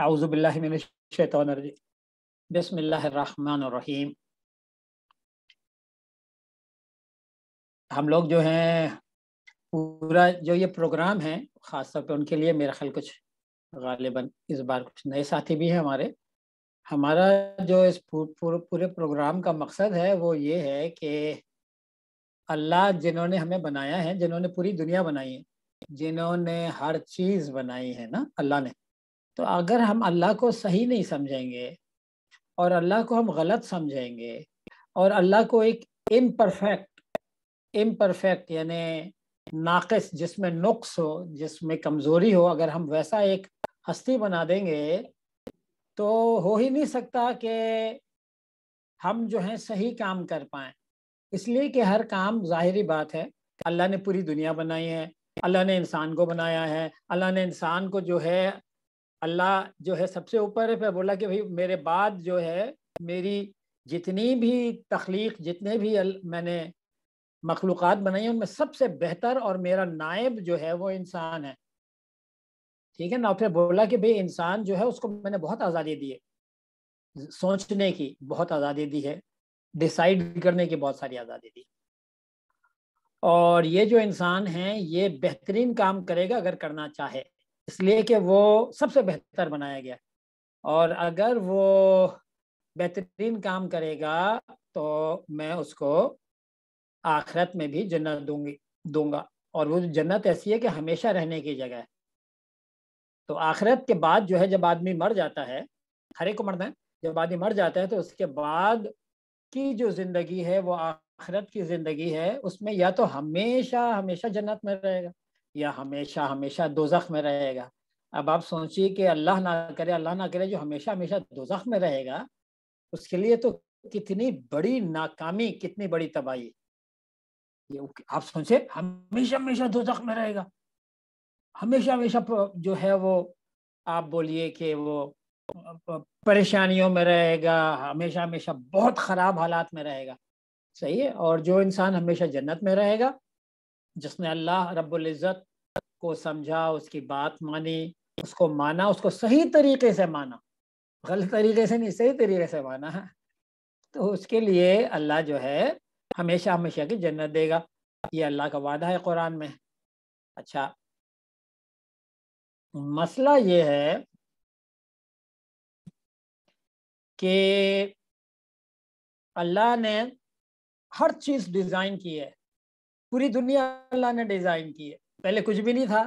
आउज़बिल्लिमिनशैतरजी बसमीम हम लोग जो हैं पूरा जो ये प्रोग्राम है ख़ास तौर पे उनके लिए मेरा ख्याल कुछ गालिबा इस बार कुछ नए साथी भी हैं हमारे हमारा जो इस पूरे पूरे प्रोग्राम का मकसद है वो ये है कि अल्लाह जिन्होंने हमें बनाया है जिन्होंने पूरी दुनिया बनाई है जिन्होंने हर चीज़ बनाई है ना अल्लाह ने तो अगर हम अल्लाह को सही नहीं समझेंगे और अल्लाह को हम गलत समझेंगे और अल्लाह को एक इम्परफेक्ट इम्परफेक्ट यानी नाकस जिसमें नुक्स हो जिसमें कमज़ोरी हो अगर हम वैसा एक हस्ती बना देंगे तो हो ही नहीं सकता कि हम जो हैं सही काम कर पाए इसलिए कि हर काम ज़ाहरी बात है अल्लाह ने पूरी दुनिया बनाई है अल्लाह ने इंसान को बनाया है अल्लाह ने इंसान को जो है अल्लाह जो है सबसे ऊपर है फिर बोला कि भाई मेरे बाद जो है मेरी जितनी भी तख्लीक जितने भी मैंने मखलूक बनाई उनमें सबसे बेहतर और मेरा नायब जो है वो इंसान है ठीक है ना फिर बोला कि भाई इंसान जो है उसको मैंने बहुत आज़ादी दी है सोचने की बहुत आज़ादी दी है डिसाइड करने की बहुत सारी आज़ादी दी और ये जो इंसान है ये बेहतरीन काम करेगा अगर करना चाहे इसलिए कि वो सबसे बेहतर बनाया गया और अगर वो बेहतरीन काम करेगा तो मैं उसको आखरत में भी जन्नत दूंगी दूंगा और वो जन्नत ऐसी है कि हमेशा रहने की जगह है तो आखरत के बाद जो है जब आदमी मर जाता है हर एक को मरना है जब आदमी मर जाता है तो उसके बाद की जो जिंदगी है वो आखरत की जिंदगी है उसमें या तो हमेशा हमेशा जन्नत में रहेगा या हमेशा हमेशा दोजख में रहेगा अब आप सोचिए कि अल्लाह ना करे अल्लाह ना करे जो हमेशा हमेशा दोजख में रहेगा उसके लिए तो कितनी बड़ी नाकामी कितनी बड़ी तबाही ये आप सोचे हमेशा हमेशा दोजख में रहेगा हमेशा हमेशा जो है वो आप बोलिए कि वो परेशानियों में रहेगा हमेशा हमेशा बहुत ख़राब हालात में रहेगा सही है और जो इंसान हमेशा जन्नत में रहेगा जिसने अल्लाह रबुल्ज़त को समझा उसकी बात मानी उसको माना उसको सही तरीके से माना गलत तरीके से नहीं सही तरीके से माना तो उसके लिए अल्लाह जो है हमेशा हमेशा की जन्नत देगा ये अल्लाह का वादा है कुरान में अच्छा मसला ये है कि अल्लाह ने हर चीज़ डिज़ाइन की है पूरी दुनिया अल्लाह ने डिजाइन की है पहले कुछ भी नहीं था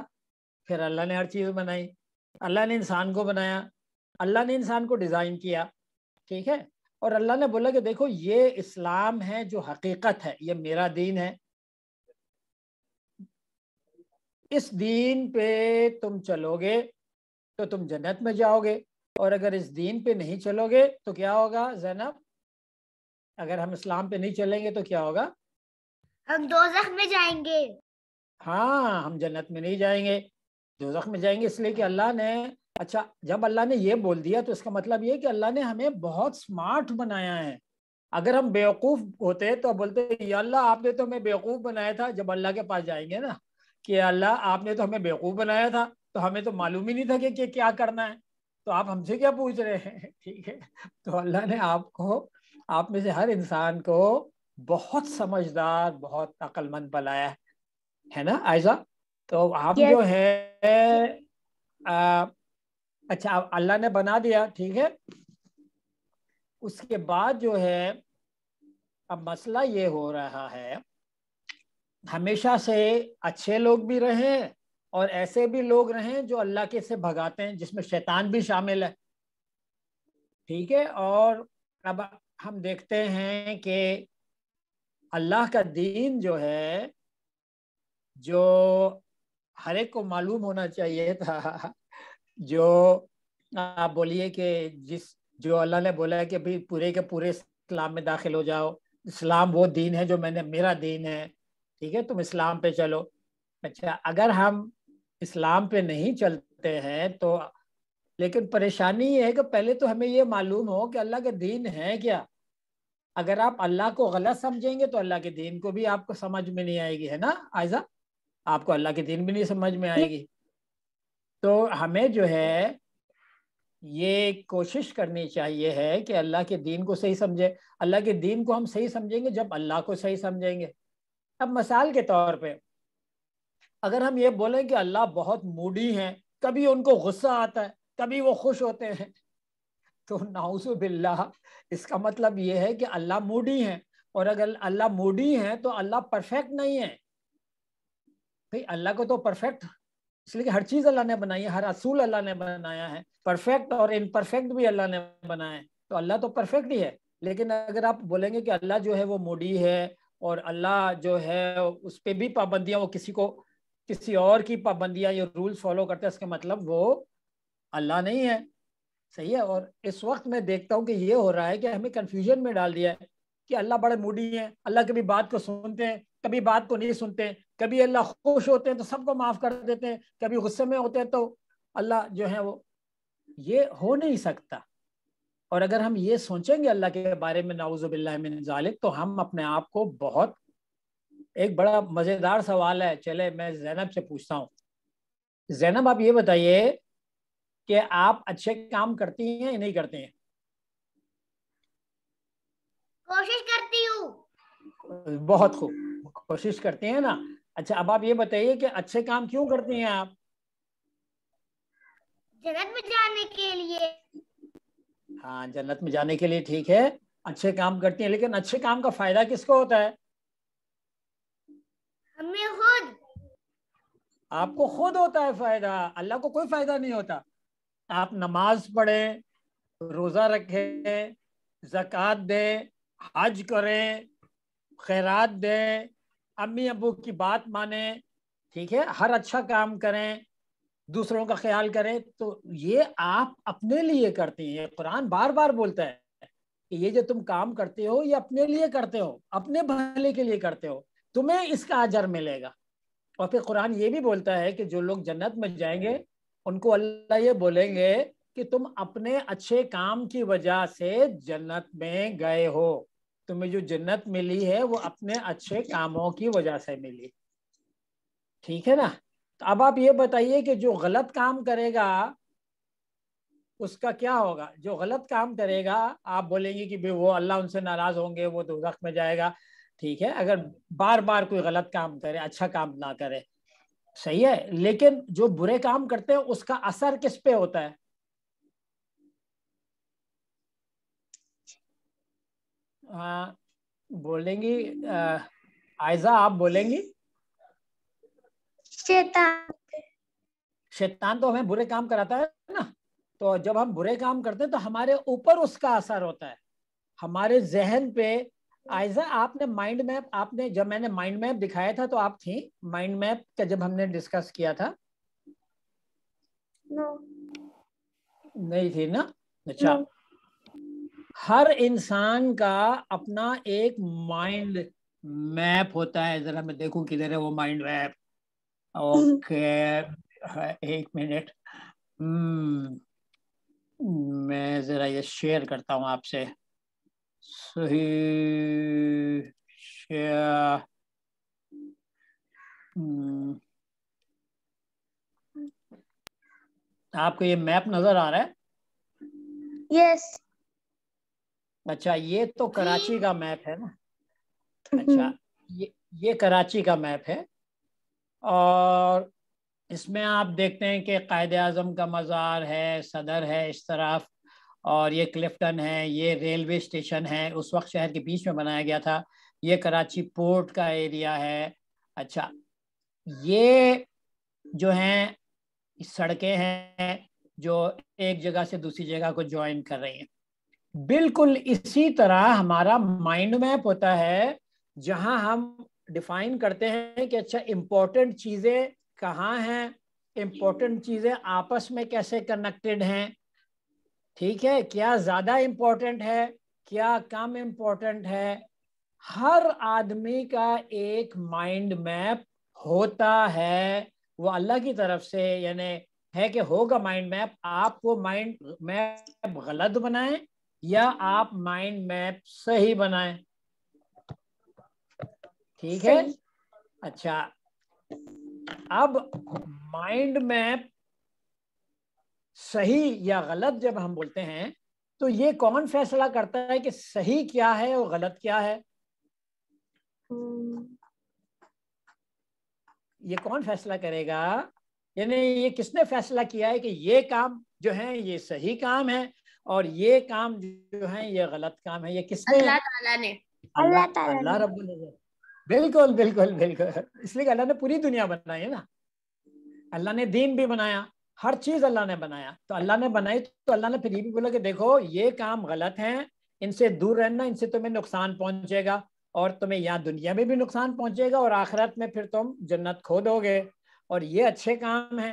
फिर अल्लाह ने हर चीज़ बनाई अल्लाह ने इंसान को बनाया अल्लाह ने इंसान को डिज़ाइन किया ठीक है और अल्लाह ने बोला कि देखो ये इस्लाम है जो हकीकत है ये मेरा दीन है इस दीन पे तुम चलोगे तो तुम जन्नत में जाओगे और अगर इस दीन पे नहीं चलोगे तो क्या होगा जैनब अगर हम इस्लाम पे नहीं चलेंगे तो क्या होगा हम दोजख में जाएंगे हाँ हम जन्नत में नहीं जाएंगे दोजख में जाएंगे इसलिए कि अल्लाह ने अच्छा जब अल्लाह ने ये बोल दिया तो इसका मतलब ये कि अल्लाह ने हमें बहुत स्मार्ट बनाया है अगर हम बेवकूफ़ होते तो बोलते अल्लाह आपने तो हमें बेवकूफ़ बनाया था जब अल्लाह के पास जाएंगे ना कि अल्लाह आपने तो हमें बेवकूफ़ बनाया था तो हमें तो मालूम ही नहीं था कि, कि क्या करना है तो आप हमसे क्या पूछ रहे हैं ठीक है तो अल्लाह ने आपको आप में से हर इंसान को बहुत समझदार बहुत अक्लमंद बनाया है ना आयजा तो आप yes. जो है आ, अच्छा अल्लाह ने बना दिया ठीक है उसके बाद जो है अब मसला ये हो रहा है हमेशा से अच्छे लोग भी रहे और ऐसे भी लोग रहे जो अल्लाह के से भगाते हैं जिसमें शैतान भी शामिल है ठीक है और अब हम देखते हैं कि अल्लाह का दीन जो है जो हर एक को मालूम होना चाहिए था जो आप बोलिए कि जिस जो अल्लाह ने बोला है कि भाई पूरे के पूरे इस्लाम में दाखिल हो जाओ इस्लाम वो दीन है जो मैंने मेरा दीन है ठीक है तुम इस्लाम पे चलो अच्छा अगर हम इस्लाम पे नहीं चलते हैं तो लेकिन परेशानी ये है कि पहले तो हमें ये मालूम हो कि अल्लाह का दीन है क्या अगर आप अल्लाह को गलत समझेंगे तो अल्लाह के दीन को भी आपको समझ में नहीं आएगी है ना आयजा आपको अल्लाह के दीन भी नहीं समझ में आएगी तो हमें जो है ये कोशिश करनी चाहिए है कि अल्लाह के दीन को सही समझे अल्लाह के दीन को हम सही समझेंगे जब अल्लाह को सही समझेंगे अब मिसाल के तौर पे अगर हम ये बोलें कि अल्लाह बहुत मूडी हैं कभी उनको गुस्सा आता है कभी वो खुश होते हैं तो नाउसुबिल्ला इसका मतलब ये है कि अल्लाह मूडी हैं और अगर अल्लाह मूडी हैं तो अल्लाह परफेक्ट नहीं है भाई अल्लाह को तो परफेक्ट इसलिए हर चीज़ अल्लाह ने बनाई है हर असूल अल्लाह ने बनाया है परफेक्ट और इनपरफेक्ट भी अल्लाह ने बनाया है तो अल्लाह तो परफेक्ट ही है लेकिन अगर आप बोलेंगे कि अल्लाह जो है वो मूडी है और अल्लाह जो है उस पर भी पाबंदियाँ वो किसी को किसी और की पाबंदियाँ या रूल्स फॉलो करते हैं इसका मतलब वो अल्लाह नहीं है सही है और इस वक्त मैं देखता हूँ कि ये हो रहा है कि हमें कन्फ्यूजन में डाल दिया है कि अल्लाह बड़े मूडी हैं अल्लाह कभी बात को सुनते हैं कभी बात को नहीं सुनते कभी अल्लाह खुश होते हैं तो सबको माफ़ कर देते हैं कभी गुस्से में होते हैं तो अल्लाह जो है वो ये हो नहीं सकता और अगर हम ये सोचेंगे अल्लाह के बारे में नाउज़बिल्लिक तो हम अपने आप को बहुत एक बड़ा मज़ेदार सवाल है चले मैं जैनब से पूछता हूँ जैनब आप ये बताइए कि आप अच्छे काम करती हैं या नहीं करती हैं कोशिश करती हूँ बहुत खूब कोशिश करते हैं ना अच्छा अब आप ये बताइए कि अच्छे काम क्यों करती हैं आप जन्नत में जाने के लिए हाँ जन्नत में जाने के लिए ठीक है अच्छे काम करती हैं लेकिन अच्छे काम का फायदा किसको होता है हमें खुद आपको खुद होता है फायदा अल्लाह को कोई फायदा नहीं होता आप नमाज पढ़ें रोज़ा रखें जक़ात दें हज करें खैरात दें अम्मी अबू की बात माने ठीक है हर अच्छा काम करें दूसरों का ख्याल करें तो ये आप अपने लिए करते हैं कुरान बार बार बोलता है कि ये जो तुम काम करते हो ये अपने लिए करते हो अपने भले के लिए करते हो तुम्हें इसका अजर मिलेगा और फिर कुरान ये भी बोलता है कि जो लोग जन्नत में जाएंगे उनको अल्लाह ये बोलेंगे कि तुम अपने अच्छे काम की वजह से जन्नत में गए हो तुम्हें जो जन्नत मिली है वो अपने अच्छे कामों की वजह से मिली ठीक है ना तो अब आप ये बताइए कि जो गलत काम करेगा उसका क्या होगा जो गलत काम करेगा आप बोलेंगे कि भाई वो अल्लाह उनसे नाराज होंगे वो दो में जाएगा ठीक है अगर बार बार कोई गलत काम करे अच्छा काम ना करे सही है लेकिन जो बुरे काम करते हैं उसका असर किस पे होता है आ, बोलेंगी आ, आयजा आप बोलेंगी शैतान शैतान तो हमें बुरे काम कराता है ना तो जब हम बुरे काम करते हैं तो हमारे ऊपर उसका असर होता है हमारे जहन पे आयजा आपने माइंड मैप आपने जब मैंने माइंड मैप दिखाया था तो आप थी माइंड मैप का जब हमने डिस्कस किया था no. नहीं थी ना अच्छा no. हर इंसान का अपना एक माइंड मैप होता है जरा मैं देखूं किधर है वो माइंड मैप ओके एक मिनट hmm, मैं जरा ये शेयर करता हूँ आपसे hmm. आपको ये मैप नजर आ रहा है यस yes. अच्छा ये तो कराची का मैप है ना हम्म। अच्छा ये ये कराची का मैप है और इसमें आप देखते हैं कि कायद अजम का मज़ार है सदर है इस तरफ और ये क्लिफ्टन है ये रेलवे स्टेशन है उस वक्त शहर के बीच में बनाया गया था ये कराची पोर्ट का एरिया है अच्छा ये जो हैं सड़कें हैं जो एक जगह से दूसरी जगह को ज्वाइन कर रही हैं बिल्कुल इसी तरह हमारा माइंड मैप होता है जहां हम डिफाइन करते हैं कि अच्छा इम्पोर्टेंट चीज़ें कहाँ हैं इम्पोर्टेंट चीज़ें आपस में कैसे कनेक्टेड हैं ठीक है क्या ज्यादा इम्पोर्टेंट है क्या कम इम्पोर्टेंट है हर आदमी का एक माइंड मैप होता है वो अल्लाह की तरफ से यानी है कि होगा माइंड मैप आपको माइंड मैप गलत बनाए या आप माइंड मैप सही बनाए ठीक है अच्छा अब माइंड मैप सही या गलत जब हम बोलते हैं तो ये कौन फैसला करता है कि सही क्या है और गलत क्या है हम्म। ये कौन फैसला करेगा यानी ये किसने फैसला किया है कि ये काम जो है ये सही काम है और ये काम जो है ये गलत काम है ये किसने अल्लाह ताला ने अल्लाह ताला अल्लाह रब्बुल बिल्कुल बिल्कुल बिल्कुल इसलिए अल्लाह ने पूरी दुनिया बनाई है ना अल्लाह ने दीन भी बनाया हर चीज अल्लाह ने बनाया तो अल्लाह ने बनाई तो अल्लाह ने फिर ये भी बोला कि देखो ये काम गलत है इनसे दूर रहना इनसे तुम्हें नुकसान पहुंचेगा और तुम्हें यहाँ दुनिया में भी नुकसान पहुंचेगा और आखिरत में फिर तुम जन्नत खो दोगे और ये अच्छे काम हैं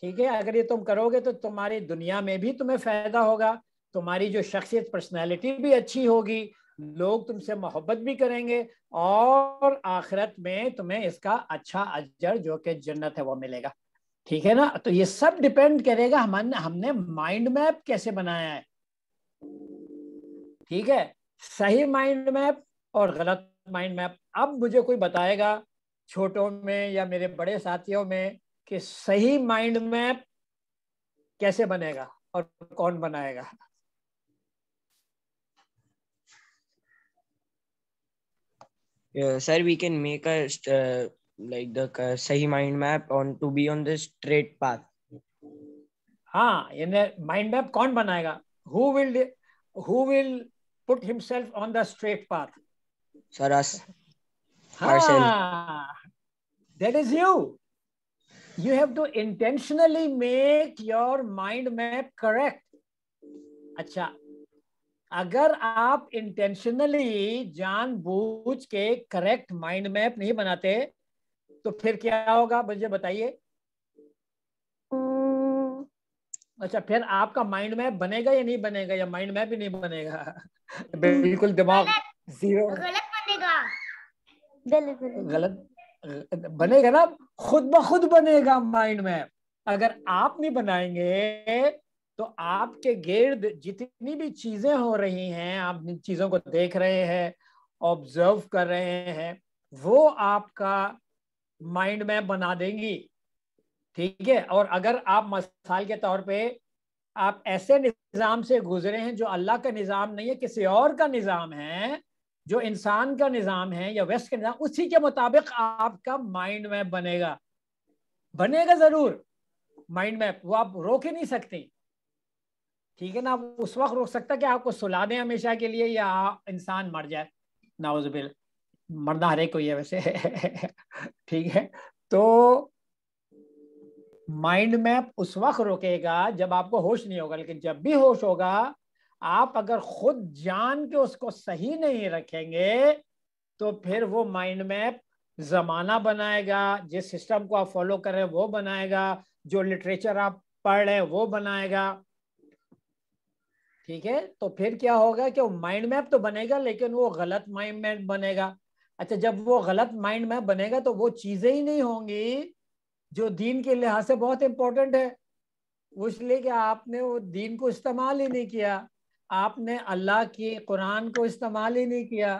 ठीक है अगर ये तुम करोगे तो तुम्हारी दुनिया में भी तुम्हें फायदा होगा तुम्हारी जो शख्सियत पर्सनैलिटी भी अच्छी होगी लोग तुमसे मोहब्बत भी करेंगे और आखिरत में तुम्हें इसका अच्छा अजर जो कि जन्नत है वो मिलेगा ठीक है ना तो ये सब डिपेंड करेगा हमारे हमने माइंड मैप कैसे बनाया है ठीक है सही माइंड मैप और गलत माइंड मैप अब मुझे कोई बताएगा छोटों में या मेरे बड़े साथियों में कि सही माइंड मैप कैसे बनेगा और कौन बनाएगा sir we can make a like the sahi mind map on to be on the straight path हाँ mind map कौन बनाएगा who will who will put himself on the straight path sir us ah, that is you you have to intentionally make your mind map correct अच्छा अगर आप intentionally जान बूझ के correct mind map नहीं बनाते तो फिर क्या होगा मुझे बताइए अच्छा फिर आपका माइंड मैप बनेगा या नहीं बनेगा या माइंड मैप ही नहीं बनेगा बिल्कुल दिमाग जीरो गलत बनेगा गलत गलत बनेगा ना खुद ब खुद बनेगा माइंड मैप अगर आप नहीं बनाएंगे तो आपके गिर्द जितनी भी चीजें हो रही हैं आप जिन चीजों को देख रहे हैं ऑब्जर्व कर रहे हैं वो आपका माइंड में बना देंगी ठीक है और अगर आप मसाल के तौर पे आप ऐसे निज़ाम से गुजरे हैं जो अल्लाह का निज़ाम नहीं है किसी और का निज़ाम है जो इंसान का निज़ाम है या वेस्ट का निज़ाम उसी के मुताबिक आपका माइंड मैप बनेगा बनेगा ज़रूर माइंड मैप वो आप रोक ही नहीं सकते ठीक है ना आप उस वक्त रोक सकता कि आपको सुला दें हमेशा के लिए या इंसान मर जाए नाउजबिल मरना हरे को ही है वैसे ठीक है तो माइंड मैप उस वक्त रोकेगा जब आपको होश नहीं होगा लेकिन जब भी होश होगा आप अगर खुद जान के उसको सही नहीं रखेंगे तो फिर वो माइंड मैप जमाना बनाएगा जिस सिस्टम को आप फॉलो कर रहे हैं वो बनाएगा जो लिटरेचर आप पढ़ रहे हैं वो बनाएगा ठीक है तो फिर क्या होगा कि वो माइंड मैप तो बनेगा लेकिन वो गलत माइंड मैप बनेगा अच्छा जब वो गलत माइंड मैप बनेगा तो वो चीजें ही नहीं होंगी जो दीन के लिहाज से बहुत इंपॉर्टेंट है इसलिए कि आपने वो दीन को इस्तेमाल ही नहीं किया आपने अल्लाह की कुरान को इस्तेमाल ही नहीं किया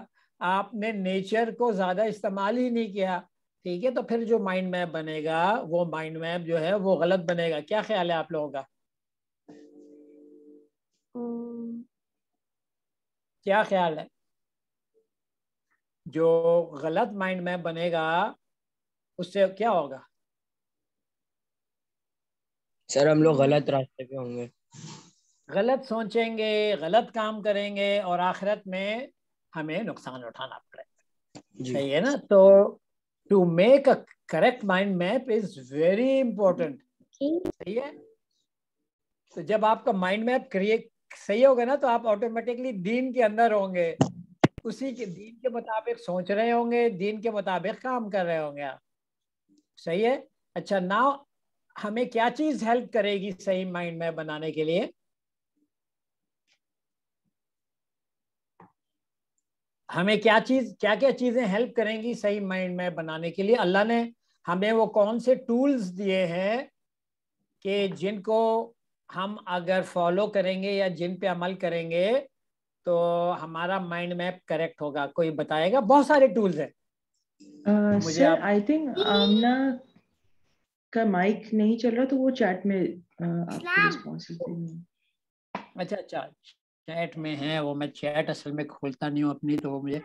आपने नेचर को ज़्यादा इस्तेमाल ही नहीं किया ठीक है तो फिर जो माइंड मैप बनेगा वो माइंड मैप जो है वो गलत बनेगा क्या ख्याल है आप लोगों का हम्म। क्या ख्याल है जो गलत माइंड मैप बनेगा उससे क्या होगा सर हम लोग गलत रास्ते पे होंगे गलत सोचेंगे गलत काम करेंगे और आखिरत में हमें नुकसान उठाना पड़ेगा सही है ना तो to make a correct mind map is very important सही है तो जब आपका माइंड मैप क्रिएट सही होगा ना तो आप ऑटोमेटिकली दीन के अंदर होंगे उसी के दीन के मुताबिक सोच रहे होंगे दीन के मुताबिक काम कर रहे होंगे आप सही है अच्छा ना हमें क्या चीज हेल्प करेगी सही माइंड में बनाने के लिए हमें क्या चीज क्या क्या चीजें हेल्प करेंगी सही माइंड में बनाने के लिए अल्लाह ने हमें वो कौन से टूल्स दिए हैं कि जिनको हम अगर फॉलो करेंगे या जिन पे अमल करेंगे तो हमारा माइंड मैप करेक्ट होगा कोई बताएगा बहुत सारे टूल्स है मुझे आई थिंक आमना का माइक नहीं चल रहा तो वो चैट में अच्छा अच्छा चैट में है वो मैं चैट असल में खोलता नहीं हूँ अपनी तो मुझे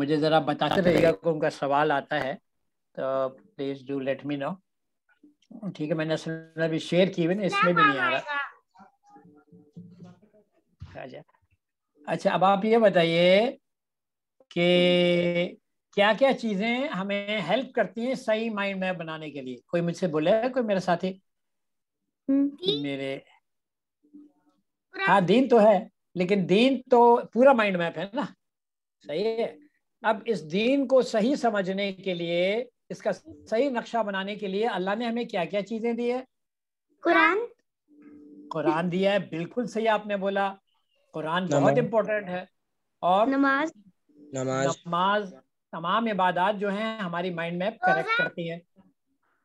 मुझे जरा बताते रहेगा को उनका सवाल आता है तो please do let me know ठीक है मैंने असल में भी शेयर की हुई इसमें भी नहीं आ रहा अच्छा अच्छा अब आप ये बताइए कि क्या क्या चीजें हमें हेल्प करती हैं सही माइंड मैप बनाने के लिए कोई मुझसे बोले कोई मेरे साथी मेरे हाँ दीन तो है लेकिन दीन तो पूरा माइंड मैप है ना सही है अब इस दीन को सही समझने के लिए इसका सही नक्शा बनाने के लिए अल्लाह ने हमें क्या क्या चीजें दी है कुरान कुरान दिया है बिल्कुल सही आपने बोला कुरान बहुत इम्पोर्टेंट है और नमाज नमाज नमाज तमाम इबादत जो हैं हमारी माइंड मैप करेक्ट करती है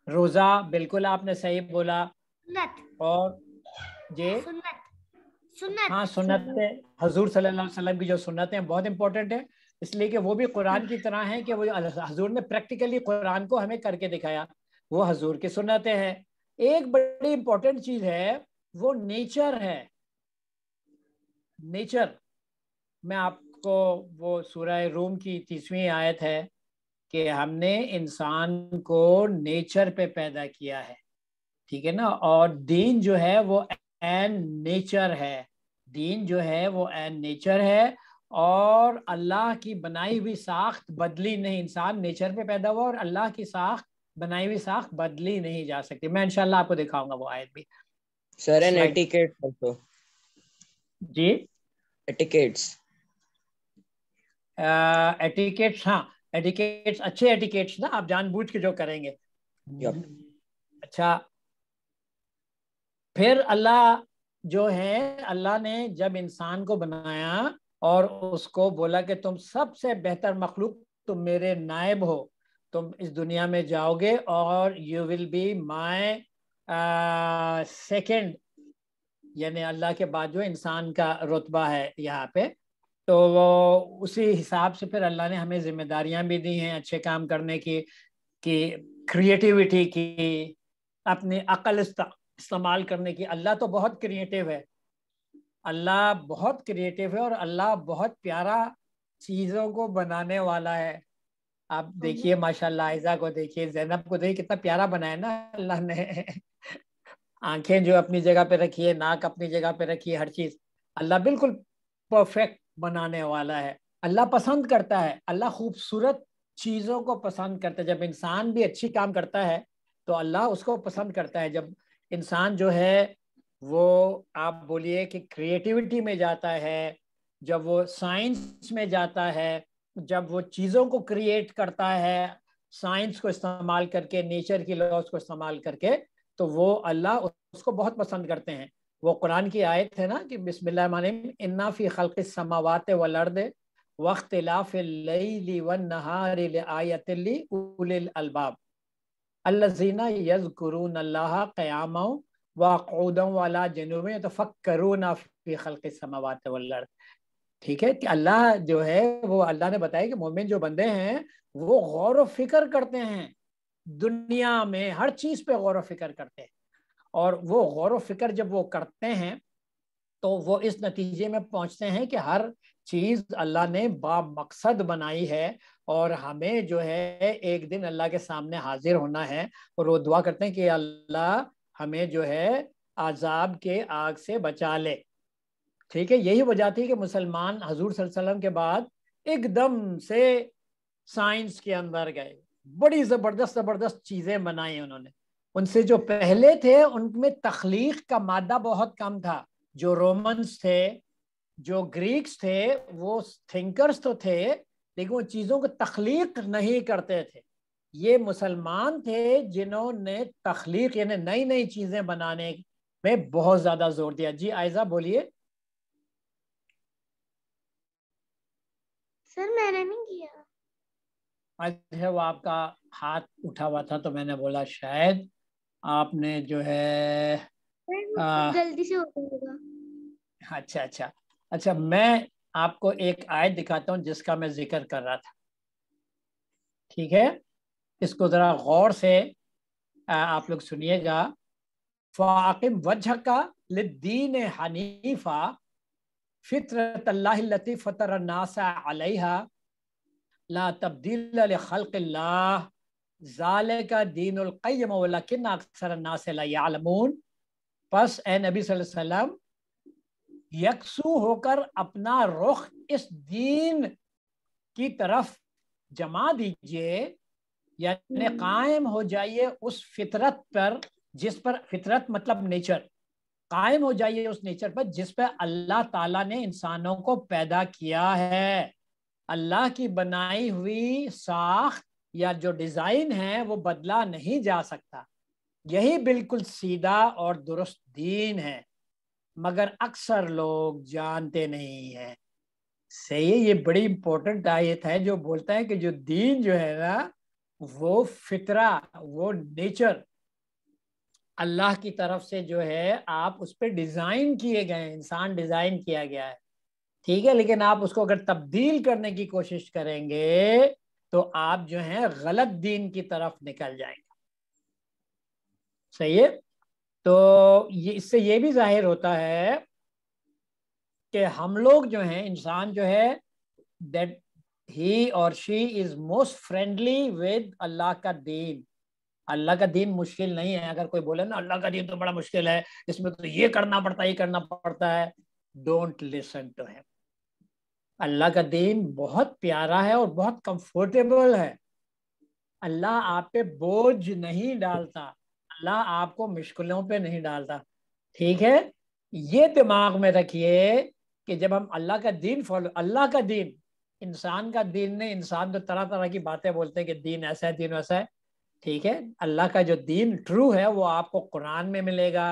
रोज़ा बिल्कुल आपने सही बोला और ये सुन्नत हाँ सुन्नत हजूर सल्लल्लाहु अलैहि वसल्लम की जो सुन्नत है बहुत इम्पोर्टेंट है इसलिए कि वो भी कुरान की तरह है कि वो हजूर ने प्रैक्टिकली कुरान को हमें करके दिखाया वो हजूर की सुन्नतें हैं एक बड़ी इम्पोर्टेंट चीज़ है वो नेचर है नेचर मैं आपको वो सूरह रूम की तीसवीं आयत है कि हमने इंसान को नेचर पे पैदा किया है ठीक है ना और दीन जो है वो एन नेचर है दीन जो है वो एन नेचर है और अल्लाह की बनाई हुई साख्त बदली नहीं इंसान नेचर पे पैदा हुआ और अल्लाह की साख्त बनाई हुई साख बदली नहीं जा सकती मैं इंशाल्लाह आपको दिखाऊंगा वो आयत भी सर एन एटिकेट जी एटिकेट्स एटिकेट्स uh, हाँ एटिकेट्स अच्छे एटिकेट्स ना आप जानबूझ के जो करेंगे अच्छा फिर अल्लाह जो है अल्लाह ने जब इंसान को बनाया और उसको बोला कि तुम सबसे बेहतर मखलूक तुम मेरे नायब हो तुम इस दुनिया में जाओगे और you will be my second यानी अल्लाह के बाद जो इंसान का रुतबा है यहाँ पे तो वो उसी हिसाब से फिर अल्लाह ने हमें जिम्मेदारियां भी दी हैं अच्छे काम करने की कि क्रिएटिविटी की अपनी अकल इस्तेमाल करने की अल्लाह तो बहुत क्रिएटिव है अल्लाह बहुत क्रिएटिव है और अल्लाह बहुत प्यारा चीज़ों को बनाने वाला है आप देखिए हम्म। माशाल्लाह आयजा को देखिए जैनब को देखिए कितना प्यारा बनाया ना अल्लाह ने आंखें जो अपनी जगह पे है नाक अपनी जगह पे रखिए हर चीज अल्लाह बिल्कुल परफेक्ट बनाने वाला है अल्लाह पसंद करता है अल्लाह खूबसूरत चीज़ों को पसंद करता है जब इंसान भी अच्छी काम करता है तो अल्लाह उसको पसंद करता है जब इंसान जो है वो आप बोलिए कि क्रिएटिविटी में जाता है जब वो साइंस में जाता है जब वो चीज़ों को क्रिएट करता है साइंस को इस्तेमाल करके नेचर की लॉज को इस्तेमाल करके तो वो अल्लाह उसको बहुत पसंद करते हैं वो कुरान की आयत है ना कि बिस्मिल्लाफ़ी इन्ना फ़ी खल्क़ समावत व लर्द वक्त लाफ़िली अल्लाजीना यज़ गुरून अल्लाह क़्याम वाकूदम वाला जनूब तो फ़क फ़क्रूना फ़ी खल्क़ समावत व लर्द ठीक है कि अल्लाह जो है वो अल्लाह ने बताया कि मोमिन जो बंदे हैं वो गौर व फिक्र करते हैं दुनिया में हर चीज पे गौर फिक्र करते हैं और वो गौर फिक्र जब वो करते हैं तो वो इस नतीजे में पहुंचते हैं कि हर चीज अल्लाह ने बा मकसद बनाई है और हमें जो है एक दिन अल्लाह के सामने हाजिर होना है और वो दुआ करते हैं कि अल्लाह हमें जो है आजाब के आग से बचा ले ठीक है यही वजह थी कि मुसलमान हजूर सल्लम के बाद एकदम से साइंस के अंदर गए बड़ी ज़बरदस्त ज़बरदस्त चीज़ें बनाई उन्होंने उनसे जो पहले थे उनमें तख्लीक का मादा बहुत कम था जो रोमन्स थे जो ग्रीक्स थे वो थिंकर्स तो थे लेकिन वो चीज़ों को तख्लीक नहीं करते थे ये मुसलमान थे जिन्होंने तख्लीक यानी नई नई चीज़ें बनाने में बहुत ज़्यादा जोर दिया जी आयजा बोलिए सर मैंने नहीं किया आज है वो आपका हाथ उठा हुआ था तो मैंने बोला शायद आपने जो है जल्दी से अच्छा अच्छा अच्छा मैं आपको एक आयत दिखाता हूँ जिसका मैं जिक्र कर रहा था ठीक है इसको ज़रा गौर से आप लोग सुनिएगा फ़ाकिम वजह का लद्दीन हनीफा फितरत लतीफ़ फ़तर नासा अलहा ला तब्दील खल्क का दीन वकिन अक्सर नासमून बस ए नबीम यकसू होकर अपना रुख इस दीन की तरफ जमा दीजिए यानी कायम हो जाइए उस फितरत पर जिस पर फितरत मतलब नेचर कायम हो जाइए उस नेचर पर जिस पर अल्लाह ताला ने इंसानों को पैदा किया है अल्लाह की बनाई हुई साख या जो डिज़ाइन है वो बदला नहीं जा सकता यही बिल्कुल सीधा और दुरुस्त दीन है मगर अक्सर लोग जानते नहीं हैं सही ये बड़ी इम्पोर्टेंट आयत है जो बोलता है कि जो दीन जो है ना वो फितरा वो नेचर अल्लाह की तरफ से जो है आप उस पर डिज़ाइन किए गए इंसान डिज़ाइन किया गया है ठीक है लेकिन आप उसको अगर तब्दील करने की कोशिश करेंगे तो आप जो है गलत दीन की तरफ निकल जाएंगे सही है तो ये इससे ये भी जाहिर होता है कि हम लोग जो है इंसान जो है दैट ही और she is most friendly with Allah का दीन अल्लाह का दीन मुश्किल नहीं है अगर कोई बोले ना अल्लाह का दीन तो बड़ा मुश्किल है इसमें तो ये करना पड़ता है ये करना पड़ता है don't listen to him Allah का दीन बहुत प्यारा है और बहुत कंफर्टेबल है अल्लाह आप पे बोझ नहीं डालता अल्लाह आपको मुश्किलों पे नहीं डालता ठीक है ये दिमाग में रखिए कि जब हम अल्लाह का दीन फॉलो अल्लाह का दीन इंसान का दीन ने इंसान तो तरह तरह की बातें बोलते हैं कि दीन ऐसा है दीन वैसा है ठीक है अल्लाह का जो दीन ट्रू है वो आपको कुरान में मिलेगा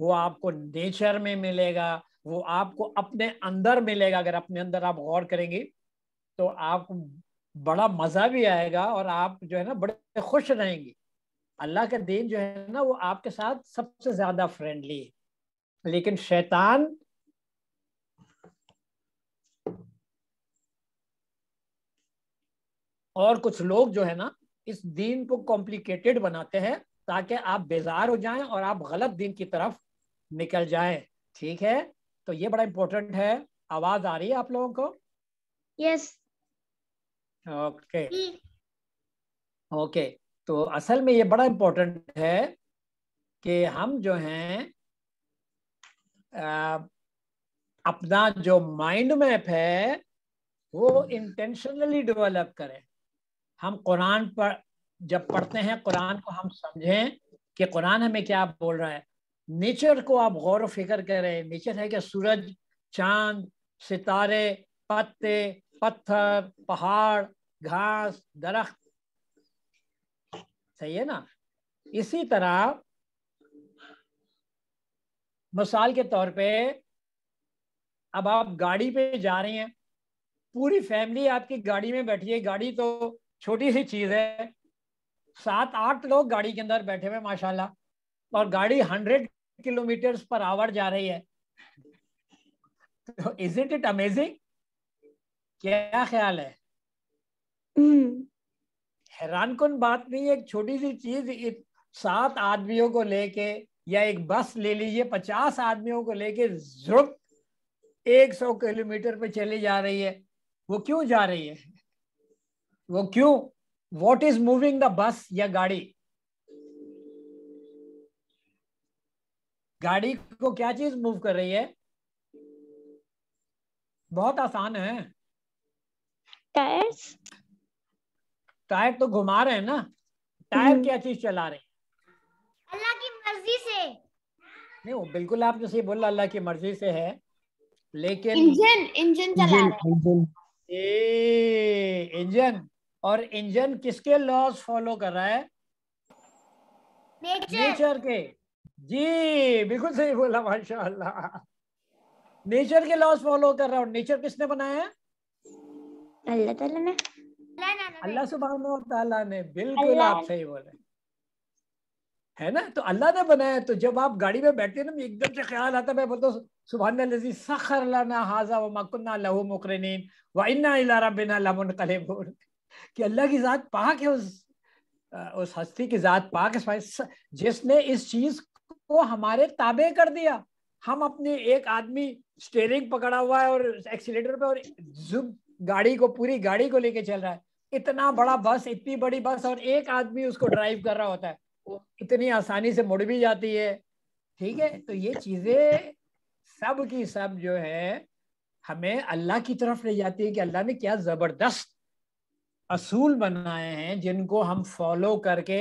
वो आपको नेचर में मिलेगा वो आपको अपने अंदर मिलेगा अगर अपने अंदर आप गौर करेंगे तो आप बड़ा मजा भी आएगा और आप जो है ना बड़े खुश रहेंगे अल्लाह का दिन जो है ना वो आपके साथ सबसे ज्यादा फ्रेंडली है लेकिन शैतान और कुछ लोग जो है ना इस दीन को कॉम्प्लिकेटेड बनाते हैं ताकि आप बेजार हो जाएं और आप गलत दिन की तरफ निकल जाएं ठीक है तो ये बड़ा इंपॉर्टेंट है आवाज आ रही है आप लोगों को यस ओके ओके तो असल में ये बड़ा इम्पोर्टेंट है कि हम जो हैं अपना जो माइंड मैप है वो इंटेंशनली hmm. डेवलप करें हम कुरान पर जब पढ़ते हैं कुरान को हम समझें कि कुरान हमें क्या बोल रहा है नेचर को आप गौर फिक्र करें नेचर है क्या सूरज चांद सितारे पत्ते पत्थर पहाड़ घास दरख्त सही है ना इसी तरह मिसाल के तौर पे अब आप गाड़ी पे जा रहे हैं पूरी फैमिली आपकी गाड़ी में बैठी है गाड़ी तो छोटी सी चीज है सात आठ लोग गाड़ी के अंदर बैठे हुए माशाल्लाह और गाड़ी हंड्रेड किलोमीटर पर आवर जा रही है इज इट इट अमेजिंग क्या ख्याल है हम्म। हैरान कन बात नहीं एक छोटी सी चीज सात आदमियों को लेके या एक बस ले लीजिए पचास आदमियों को लेके जुर्क एक सौ किलोमीटर पे चली जा रही है वो क्यों जा रही है वो क्यों what is moving the bus या गाड़ी गाड़ी को क्या चीज मूव कर रही है बहुत आसान है टायर्स टायर तो घुमा रहे हैं ना टायर हम्म। क्या चीज चला रहे अल्लाह की मर्जी से नहीं वो बिल्कुल आप जैसे बोला अल्लाह की मर्जी से है लेकिन इंजन इंजन चला इंजन रहे हैं इंजन और इंजन किसके लॉज फॉलो कर रहा है नेचर, नेचर के जी बिल्कुल सही बोला माशाल्लाह नेचर के लॉस फॉलो कर रहा हूँ नेचर किसने बनाया अल्लाह ताला ने अल्लाह सुबहान तला ने बिल्कुल आप सही बोले है ना तो अल्लाह ने बनाया तो जब आप गाड़ी में बैठते ना एकदम से ख्याल आता मैं बोलता हूँ सुबहान सखर लाना हाजा व मकुन्ना लहू मुकरनिन व इन्ना इला रब्बिना लमुनकलिबून कि अल्लाह की जात पाक है उस उस हस्ती की जात पाक है जिसने इस चीज को हमारे ताबे कर दिया हम अपने एक आदमी स्टेयरिंग पकड़ा हुआ है और एक्सीटर पे और जुब गाड़ी को पूरी गाड़ी को लेके चल रहा है इतना बड़ा बस इतनी बड़ी बस और एक आदमी उसको ड्राइव कर रहा होता है वो इतनी आसानी से मुड़ भी जाती है ठीक है तो ये चीजें सब की सब जो है हमें अल्लाह की तरफ ले जाती है कि अल्लाह ने क्या जबरदस्त असूल बनाए हैं जिनको हम फॉलो करके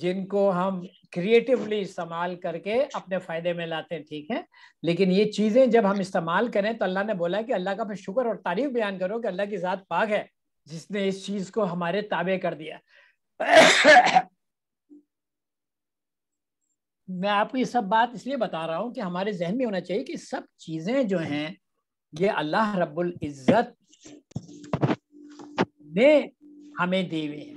जिनको हम क्रिएटिवली इस्तेमाल करके अपने फायदे में लाते हैं ठीक है लेकिन ये चीजें जब हम इस्तेमाल करें तो अल्लाह ने बोला कि अल्लाह का फिर शुक्र और तारीफ बयान करो कि अल्लाह की ज़ात पाक है जिसने इस चीज को हमारे ताबे कर दिया मैं आपको ये सब बात इसलिए बता रहा हूँ कि हमारे जहन में होना चाहिए कि सब चीजें जो हैं ये अल्लाह रब्बुल इज़्ज़त ने हमें दी हुई है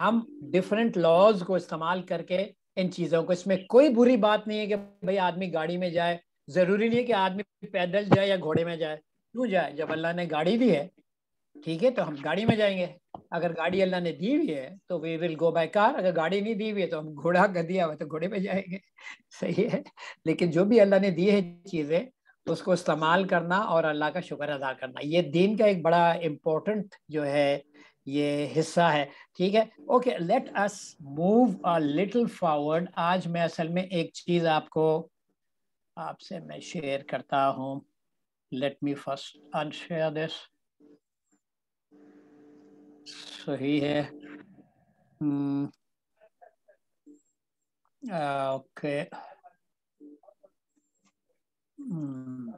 हम डिफरेंट लॉज को इस्तेमाल करके इन चीज़ों को इसमें कोई बुरी बात नहीं है कि भाई आदमी गाड़ी में जाए ज़रूरी नहीं है कि आदमी पैदल जाए या घोड़े में जाए क्यों जाए जब अल्लाह ने गाड़ी दी है ठीक है तो हम गाड़ी में जाएंगे अगर गाड़ी अल्लाह ने दी हुई है तो we will go by car अगर गाड़ी नहीं दी हुई है तो हम घोड़ा का दिया हुआ तो घोड़े में जाएंगे सही है लेकिन जो भी अल्लाह ने दी है चीज़ें उसको इस्तेमाल करना और अल्लाह का शुक्र अदा करना ये दीन का एक बड़ा इम्पोर्टेंट जो है ये हिस्सा है ठीक है okay let us move a little forward आज मैं असल में एक चीज़ आपको आपसे मैं शेयर करता हूं let me first unshare this सही है okay hmm. uh, okay. hmm.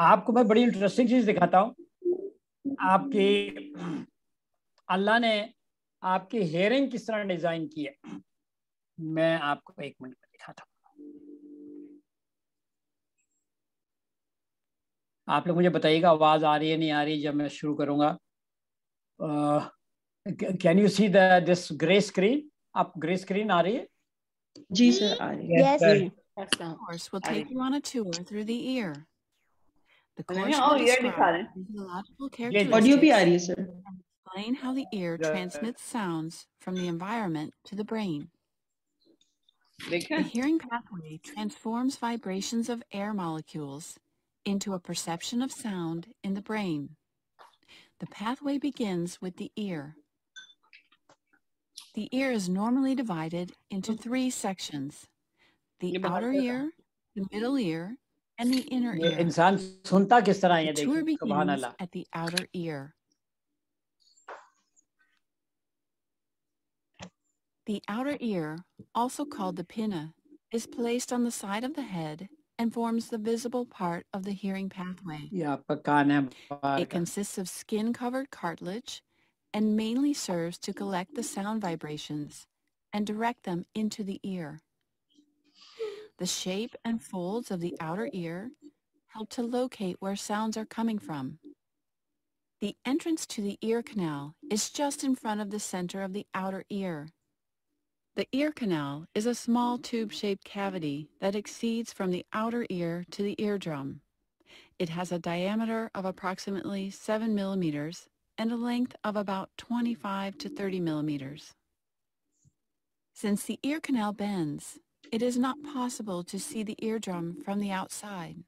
आपको मैं बड़ी इंटरेस्टिंग चीज दिखाता हूं आपकी अल्लाह ने आपकी हेयरिंग किस तरह डिजाइन की है मैं आपको एक मिनट में दिखाता हूँ आप लोग मुझे बताइएगा आवाज आ रही है नहीं आ रही जब मैं शुरू करूँगा can you see this grey screen आप ग्रे स्क्रीन आ रही है जी सर आ रही है yes, Horse will take you on a tour through the ear. The course will describe physiological characteristics and explain how the ear transmits sounds from the environment to the brain. The hearing pathway transforms vibrations of air molecules into a perception of sound in the brain. The pathway begins with the ear. The ear is normally divided into mm. three sections. The outer ear, the middle ear, and the inner ear. The tour begins at the outer ear. The outer ear, also called the pinna, is placed on the side of the head and forms the visible part of the hearing pathway. It consists of skin-covered cartilage and mainly serves to collect the sound vibrations and direct them into the ear. The shape and folds of the outer ear help to locate where sounds are coming from. The entrance to the ear canal is just in front of the center of the outer ear. The ear canal is a small tube-shaped cavity that exceeds from the outer ear to the eardrum. It has a diameter of approximately 7 millimeters and a length of about 25 to 30 millimeters. Since the ear canal bends, it is not possible to see the eardrum from the outside.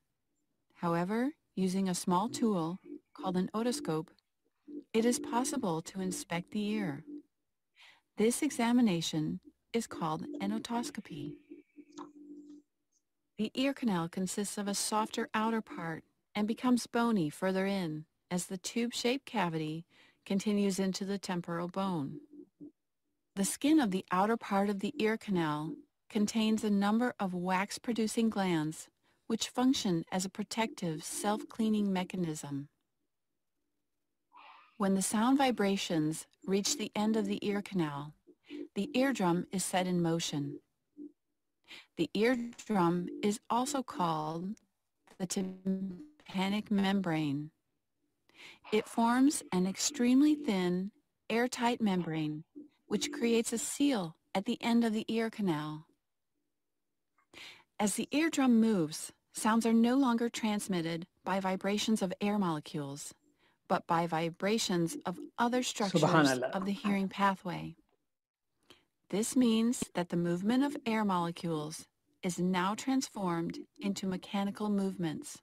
However, using a small tool, called an otoscope, it is possible to inspect the ear. This examination is called an otoscopy. The ear canal consists of a softer outer part and becomes bony further in as the tube-shaped cavity continues into the temporal bone. The skin of the outer part of the ear canal contains a number of wax-producing glands which function as a protective self-cleaning mechanism. When the sound vibrations reach the end of the ear canal, the eardrum is set in motion. The eardrum is also called the tympanic membrane. It forms an extremely thin, airtight membrane, which creates a seal at the end of the ear canal. As the eardrum moves, sounds are no longer transmitted by vibrations of air molecules, but by vibrations of other structures of the hearing pathway. This means that the movement of air molecules is now transformed into mechanical movements.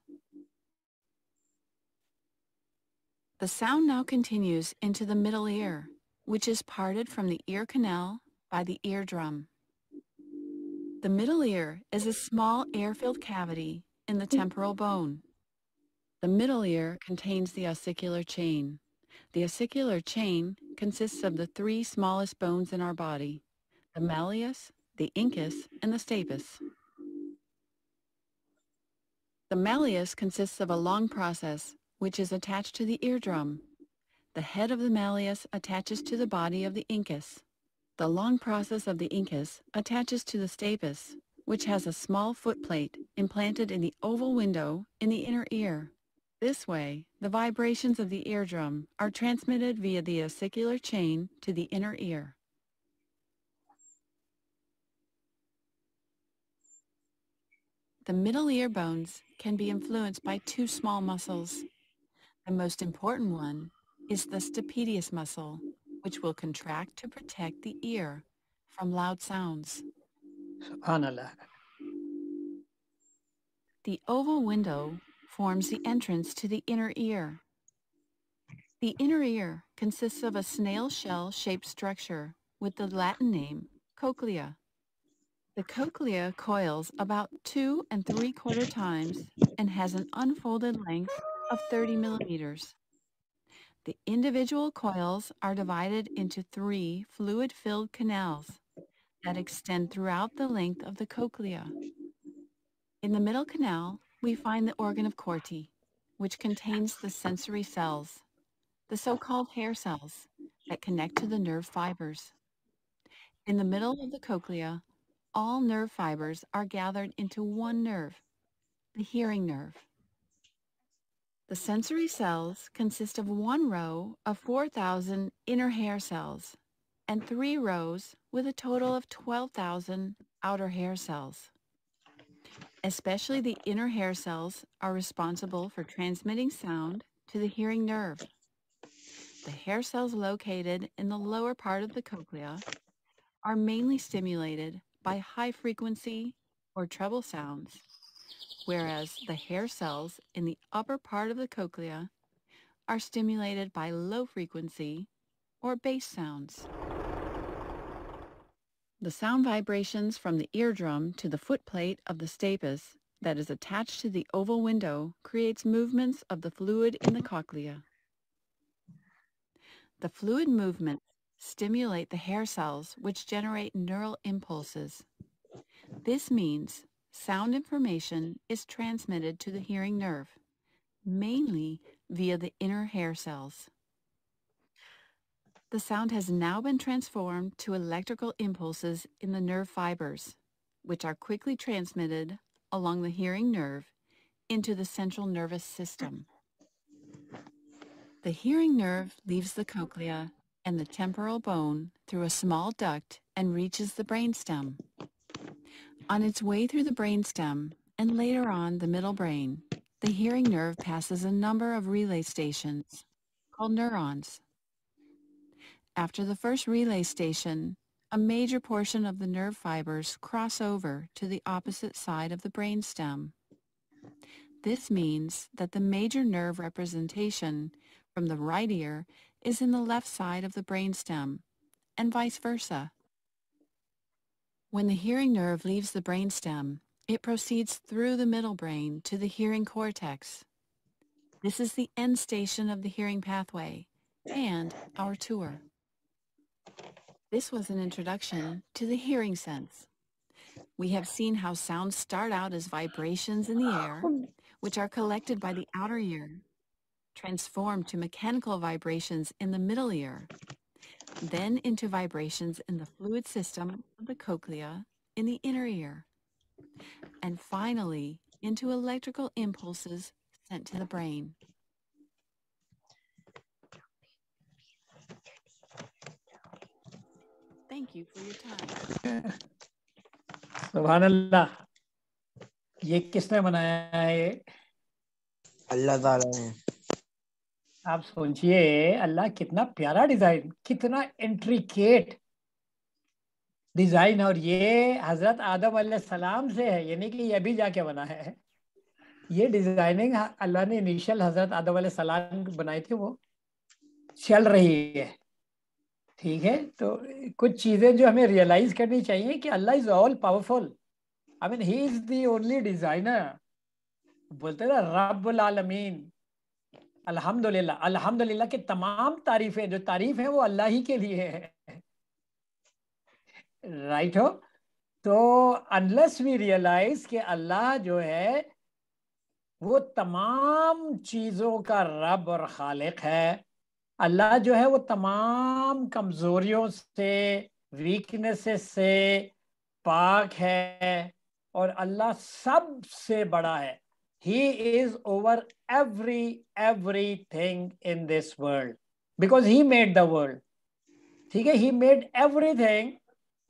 The sound now continues into the middle ear, which is parted from the ear canal by the eardrum. The middle ear is a small air-filled cavity in the temporal bone. The middle ear contains the ossicular chain. The ossicular chain consists of the three smallest bones in our body, the Malleus, the Incus, and the Stapes. The malleus consists of a long process, which is attached to the eardrum. The head of the malleus attaches to the body of the incus. The long process of the incus attaches to the stapes, which has a small footplate implanted in the oval window in the inner ear. This way, the vibrations of the eardrum are transmitted via the ossicular chain to the inner ear. The middle ear bones can be influenced by two small muscles. The most important one is the stapedius muscle, which will contract to protect the ear from loud sounds. SubhanAllah. The oval window forms the entrance to the inner ear. The inner ear consists of a snail shell-shaped structure with the Latin name cochlea. The cochlea coils about two and three quarter times and has an unfolded length of 30 millimeters. The individual coils are divided into three fluid-filled canals that extend throughout the length of the cochlea. In the middle canal, we find the organ of Corti, which contains the sensory cells, the so-called hair cells, that connect to the nerve fibers. In the middle of the cochlea, all nerve fibers are gathered into one nerve, the hearing nerve. The sensory cells consist of one row of 4,000 inner hair cells and three rows with a total of 12,000 outer hair cells. Especially the inner hair cells are responsible for transmitting sound to the hearing nerve. The hair cells located in the lower part of the cochlea are mainly stimulated by high frequency or treble sounds, whereas the hair cells in the upper part of the cochlea are stimulated by low frequency or bass sounds. The sound vibrations from the eardrum to the footplate of the stapes that is attached to the oval window creates movements of the fluid in the cochlea. The fluid movement stimulate the hair cells, which generate neural impulses. This means sound information is transmitted to the hearing nerve, mainly via the inner hair cells. The sound has now been transformed to electrical impulses in the nerve fibers, which are quickly transmitted along the hearing nerve into the central nervous system. The hearing nerve leaves the cochlea and the temporal bone through a small duct and reaches the brainstem. On its way through the brainstem, and later on the middle brain, the hearing nerve passes a number of relay stations, called neurons. After the first relay station, a major portion of the nerve fibers cross over to the opposite side of the brainstem. This means that the major nerve representation from the right ear is in the left side of the brainstem, and vice versa. When the hearing nerve leaves the brainstem, it proceeds through the middle brain to the hearing cortex. This is the end station of the hearing pathway and our tour. This was an introduction to the hearing sense. We have seen how sounds start out as vibrations in the air, which are collected by the outer ear transformed to mechanical vibrations in the middle ear, then into vibrations in the fluid system of the cochlea in the inner ear, and finally into electrical impulses sent to the brain. Thank you for your time. Subhanallah. ये किसने बनाया है अल्लाह ताला ने आप सोचिए अल्लाह कितना प्यारा डिजाइन कितना इंट्रिकेट डिजाइन और ये हजरत आदम सलाम से है यानी कि ये भी जाके बना है ये डिजाइनिंग अल्लाह ने इनिशियल हजरत आदम सलाम बनाई थी वो चल रही है ठीक है तो कुछ चीजें जो हमें रियलाइज करनी चाहिए कि Allah is all powerful I mean he is the only designer बोलते ना रबीन अल्हम्दुलिल्लाह अल्हम्दुलिल्लाह की तमाम तारीफें जो तारीफ है वो अल्लाह ही के लिए है राइट हो तो अनलेस वी रियलाइज के अल्लाह जो है वो तमाम चीज़ों का रब और खालिक है अल्लाह जो है वो तमाम कमज़ोरियों से वीकनेसेस से पाक है और अल्लाह सबसे बड़ा है he is over every everything in this world because he made the world ठीक है he made everything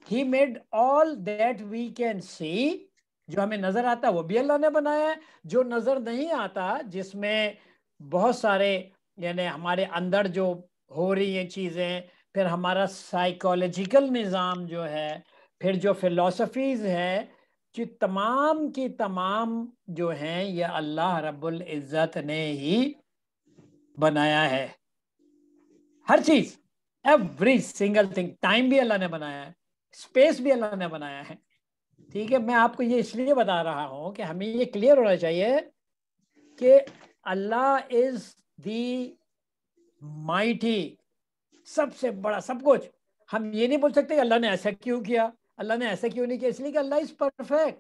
he made all that we can see जो हमें नजर आता है वो भी अल्लाह ने बनाया है जो नजर नहीं आता जिसमें बहुत सारे यानी हमारे अंदर जो हो रही हैं चीजें फिर हमारा साइकोलॉजिकल निज़ाम जो है फिर जो फिलोसफीज है कि तमाम की तमाम जो हैं ये अल्लाह रब्बुल इज़्ज़त ने ही बनाया है हर चीज एवरी सिंगल थिंग टाइम भी अल्लाह ने बनाया है स्पेस भी अल्लाह ने बनाया है ठीक है मैं आपको ये इसलिए बता रहा हूँ कि हमें ये क्लियर होना चाहिए कि अल्लाह इज दी माइटी सबसे बड़ा सब कुछ हम ये नहीं बोल सकते अल्लाह ने ऐसा क्यों किया अल्लाह ने ऐसा क्यों नहीं किया इसलिए कि अल्लाह इज परफेक्ट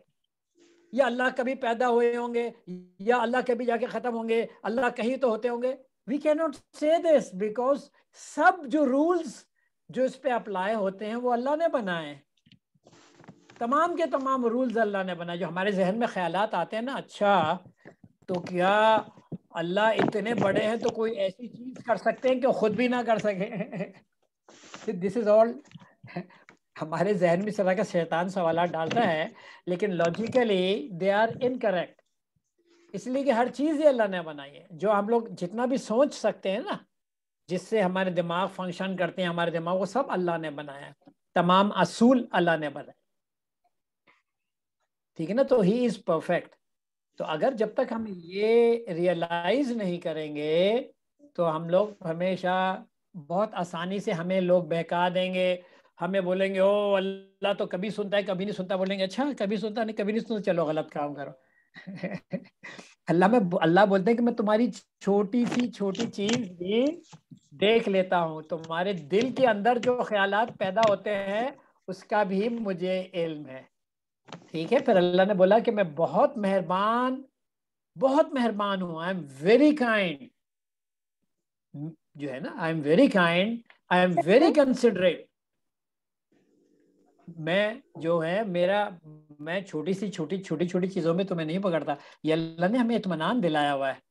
या अल्लाह कभी पैदा हुए होंगे या अल्लाह कभी जाके ख़त्म होंगे अल्लाह कहीं तो होते होंगे we can not say this because सब जो रूल्स जो इस पे अप्लाई होते हैं वो अल्लाह ने बनाए तमाम के तमाम रूल्स अल्लाह ने बनाए जो हमारे जहन में ख्याल आते हैं ना अच्छा तो क्या अल्लाह इतने बड़े हैं तो कोई ऐसी चीज़ कर सकते हैं कि खुद भी ना कर सके दिस इज ऑल हमारे जहन में तरह का शैतान सवाल डालता है लेकिन लॉजिकली दे आर इनकरेक्ट इसलिए कि हर चीज़ ही अल्लाह ने बनाई है जो हम लोग जितना भी सोच सकते हैं ना जिससे हमारे दिमाग फंक्शन करते हैं हमारे दिमाग को सब अल्लाह ने बनाया तमाम असूल अल्लाह ने बनाए ठीक है ना तो ही इज़ परफेक्ट तो अगर जब तक हम ये रियलाइज नहीं करेंगे तो हम लोग हमेशा बहुत आसानी से हमें लोग बहका देंगे हमें बोलेंगे ओ अल्लाह तो कभी सुनता है कभी नहीं सुनता बोलेंगे अच्छा कभी सुनता नहीं कभी नहीं सुनता चलो गलत काम करो अल्लाह में अल्लाह बोलते हैं कि मैं तुम्हारी छोटी सी छोटी चीज भी देख लेता हूँ तुम्हारे दिल के अंदर जो ख्याल पैदा होते हैं उसका भी मुझे इल्म है ठीक है फिर अल्लाह ने बोला कि मैं बहुत मेहरबान बहुत मेहरबान हूँ आई एम वेरी काइंड जो है ना I am very kind I am very considerate मैं जो है मेरा मैं छोटी सी छोटी छोटी छोटी चीजों में तुम्हें नहीं पकड़ता ये अल्लाह ने हमें इतमान दिलाया हुआ है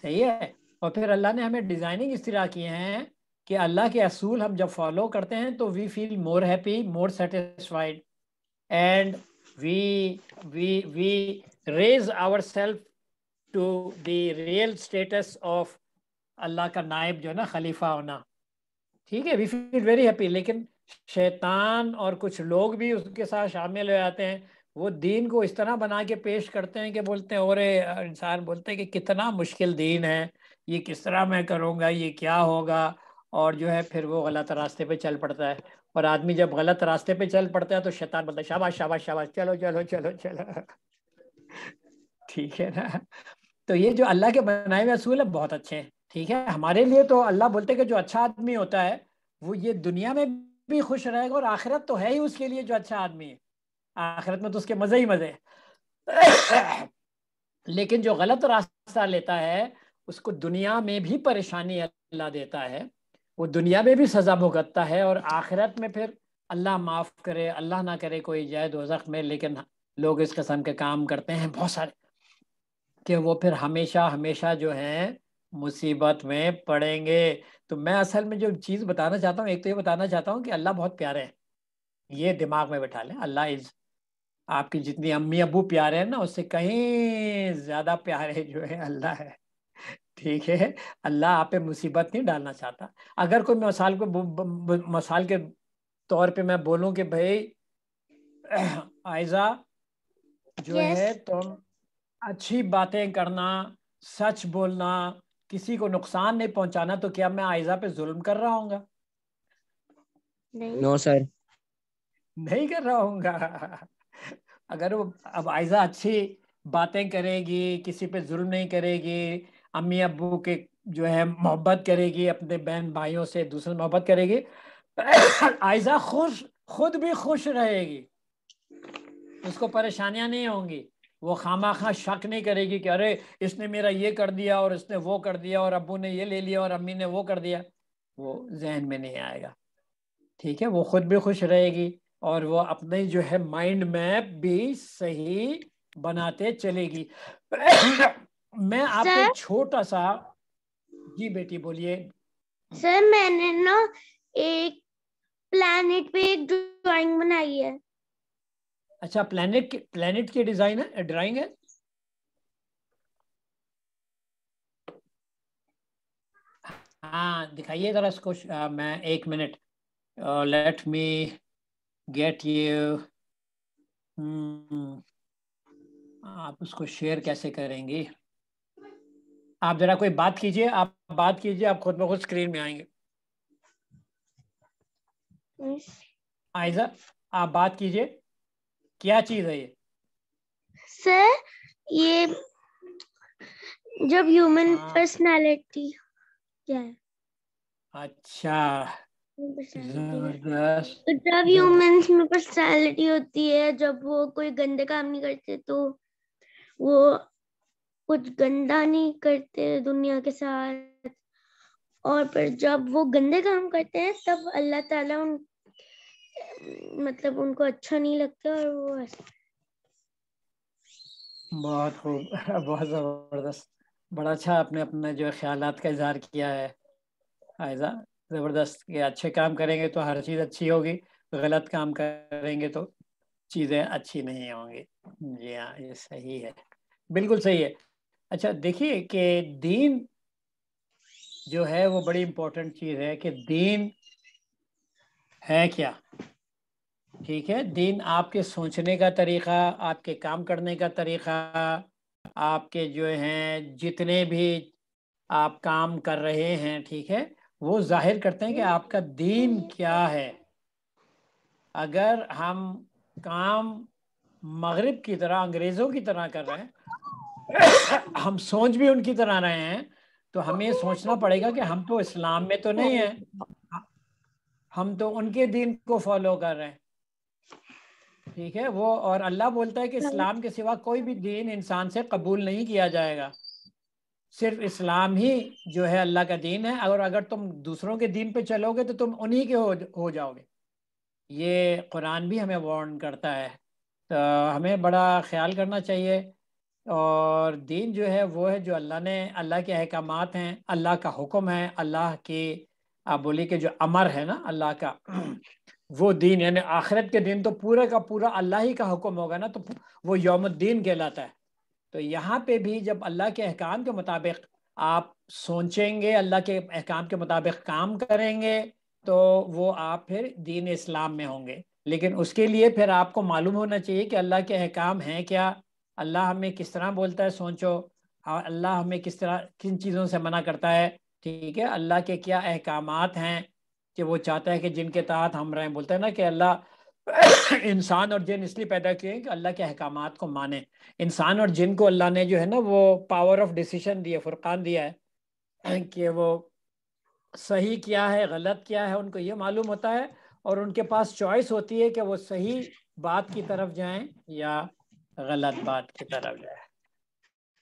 सही है और फिर अल्लाह ने हमें डिजाइनिंग इस तरह किए हैं कि अल्लाह के असूल हम जब फॉलो करते हैं तो we feel more happy more satisfied and we we we raise our self to the real status of Allah का नायब जो है ना खलीफा होना ठीक है वी फील वेरी हैप्पी लेकिन शैतान और कुछ लोग भी उसके साथ शामिल हो जाते हैं वो दीन को इस तरह बना के पेश करते हैं कि बोलते हैं और इंसान बोलते हैं कि कितना मुश्किल दीन है ये किस तरह मैं करूँगा ये क्या होगा और जो है फिर वो गलत रास्ते पे चल पड़ता है और आदमी जब गलत रास्ते पे चल पड़ता है तो शैतान बोलता है शाबाश शाबाश शाबाश चलो चलो चलो चलो ठीक है ना तो ये जो अल्लाह के बनाए हुए असूल है बहुत अच्छे हैं ठीक है हमारे लिए तो अल्लाह बोलते कि जो अच्छा आदमी होता है वो ये दुनिया में भी खुश रहेगा और आखिरत तो है ही उसके लिए जो अच्छा आदमी है आखिरत में तो उसके मजे ही मजे लेकिन जो गलत रास्ता लेता है उसको दुनिया में भी परेशानी अल्लाह देता है वो दुनिया में भी सजा भुगतता है और आखिरत में फिर अल्लाह माफ़ करे अल्लाह ना करे कोई जाए जख्म में लेकिन लोग इस कस्म के काम करते हैं बहुत सारे कि वो फिर हमेशा हमेशा जो है मुसीबत में पड़ेंगे तो मैं असल में जो चीज़ बताना चाहता हूँ एक तो ये बताना चाहता हूँ कि अल्लाह बहुत प्यारे हैं ये दिमाग में बैठा लें अल्लाह इज आपकी जितनी अम्मी अबू प्यारे हैं ना उससे कहीं ज़्यादा प्यारे जो है अल्लाह है ठीक है अल्लाह आप पे मुसीबत नहीं डालना चाहता अगर कोई मसाल को मसाल के तौर पे मैं बोलूं कि भाई आयजा जो yes. है तुम अच्छी बातें करना सच बोलना किसी को नुकसान नहीं पहुंचाना तो क्या मैं आयजा पे जुल्म कर रहा हूँ नो सर नहीं कर रहा हूँ अगर वो अब आयजा अच्छी बातें करेगी किसी पे जुल्म नहीं करेगी अम्मी अबू के जो है मोहब्बत करेगी अपने बहन भाइयों से दूसरे मोहब्बत करेगी आयजा खुश खुद भी खुश रहेगी उसको परेशानियां नहीं होंगी वो खामा खा शक नहीं करेगी कि अरे इसने मेरा ये कर दिया और इसने वो कर दिया और अबू ने ये ले लिया और अम्मी ने वो कर दिया वो जहन में नहीं आएगा ठीक है वो खुद भी खुश रहेगी और वो अपने जो है माइंड मैप भी सही बनाते चलेगी मैं आपको छोटा सा जी बेटी बोलिए सर मैंने ना एक प्लेनेट पे एक ड्राइंग बनाई है अच्छा प्लेनेट के प्लेनेट की डिजाइन है ड्राइंग है हाँ दिखाइए जरा इसको मैं एक minute let me get you आप उसको शेयर कैसे करेंगे आप जरा कोई बात कीजिए आप बात कीजिए आप खुद ब खुद स्क्रीन में आएंगे आयजा आप बात कीजिए क्या चीज है ये सर ये जब ह्यूमन हाँ। पर्सनालिटी क्या है अच्छा तो जब ह्यूमन में पर्सनालिटी होती है जब वो कोई गंदे काम नहीं करते तो वो कुछ गंदा नहीं करते दुनिया के साथ और पर जब वो गंदे काम करते हैं तब अल्लाह ताला उन मतलब उनको अच्छा नहीं लगता और वो बहुत खूब बहुत ज़बरदस्त बड़ा अच्छा आपने अपने जो ख्याल का इजहार किया है आयजा ज़बरदस्त कि अच्छे काम करेंगे तो हर चीज़ अच्छी होगी गलत काम करेंगे तो चीज़ें अच्छी नहीं होंगी जी हाँ ये सही है बिल्कुल सही है अच्छा देखिए कि दीन जो है वो बड़ी इम्पोर्टेंट चीज़ है कि दीन है क्या ठीक है दीन आपके सोचने का तरीका आपके काम करने का तरीका आपके जो हैं जितने भी आप काम कर रहे हैं ठीक है वो जाहिर करते हैं कि आपका दीन क्या है अगर हम काम मगरिब की तरह अंग्रेज़ों की तरह कर रहे हैं हम सोच भी उनकी तरह रहे हैं तो हमें सोचना पड़ेगा कि हम तो इस्लाम में तो नहीं है हम तो उनके दीन को फॉलो कर रहे हैं ठीक है वो और अल्लाह बोलता है कि हाँ। इस्लाम के सिवा कोई भी दीन इंसान से कबूल नहीं किया जाएगा सिर्फ इस्लाम ही जो है अल्लाह का दीन है और अगर तुम दूसरों के दीन पे चलोगे तो तुम उन्हीं के हो हो जाओगे ये कुरान भी हमें वार्न करता है तो हमें बड़ा ख्याल करना चाहिए और दीन जो है वो है जो अल्लाह ने अल्लाह के अहकाम हैं अल्लाह का हुक्म है अल्लाह के आप बोलिए कि जो अमर है ना अल्लाह का वो दिन यानी आखिरत के दिन तो पूरे का पूरा अल्लाह ही का हुक्म होगा ना तो वो यौमुद्दीन कहलाता है तो यहाँ पे भी जब अल्लाह के अहकाम के मुताबिक आप सोचेंगे अल्लाह के अहकाम के मुताबिक काम करेंगे तो वो आप फिर दीन इस्लाम में होंगे लेकिन उसके लिए फिर आपको मालूम होना चाहिए कि अल्लाह के अहकाम हैं क्या अल्लाह हमें किस तरह बोलता है सोचो अल्लाह हमें किस तरह किन चीज़ों से मना करता है ठीक है अल्लाह के क्या अहकाम हैं कि वो चाहता है कि जिनके तहत हम रहें बोलते हैं ना कि अल्लाह इंसान और जिन इसलिए पैदा किए कि अल्लाह के अहकाम को माने इंसान और जिन को अल्लाह ने जो है ना वो पावर ऑफ डिसीजन दिए फुरकान दिया है कि वो सही क्या है गलत क्या है उनको ये मालूम होता है और उनके पास चॉइस होती है कि वो सही बात की तरफ जाएं या गलत बात की तरफ जाए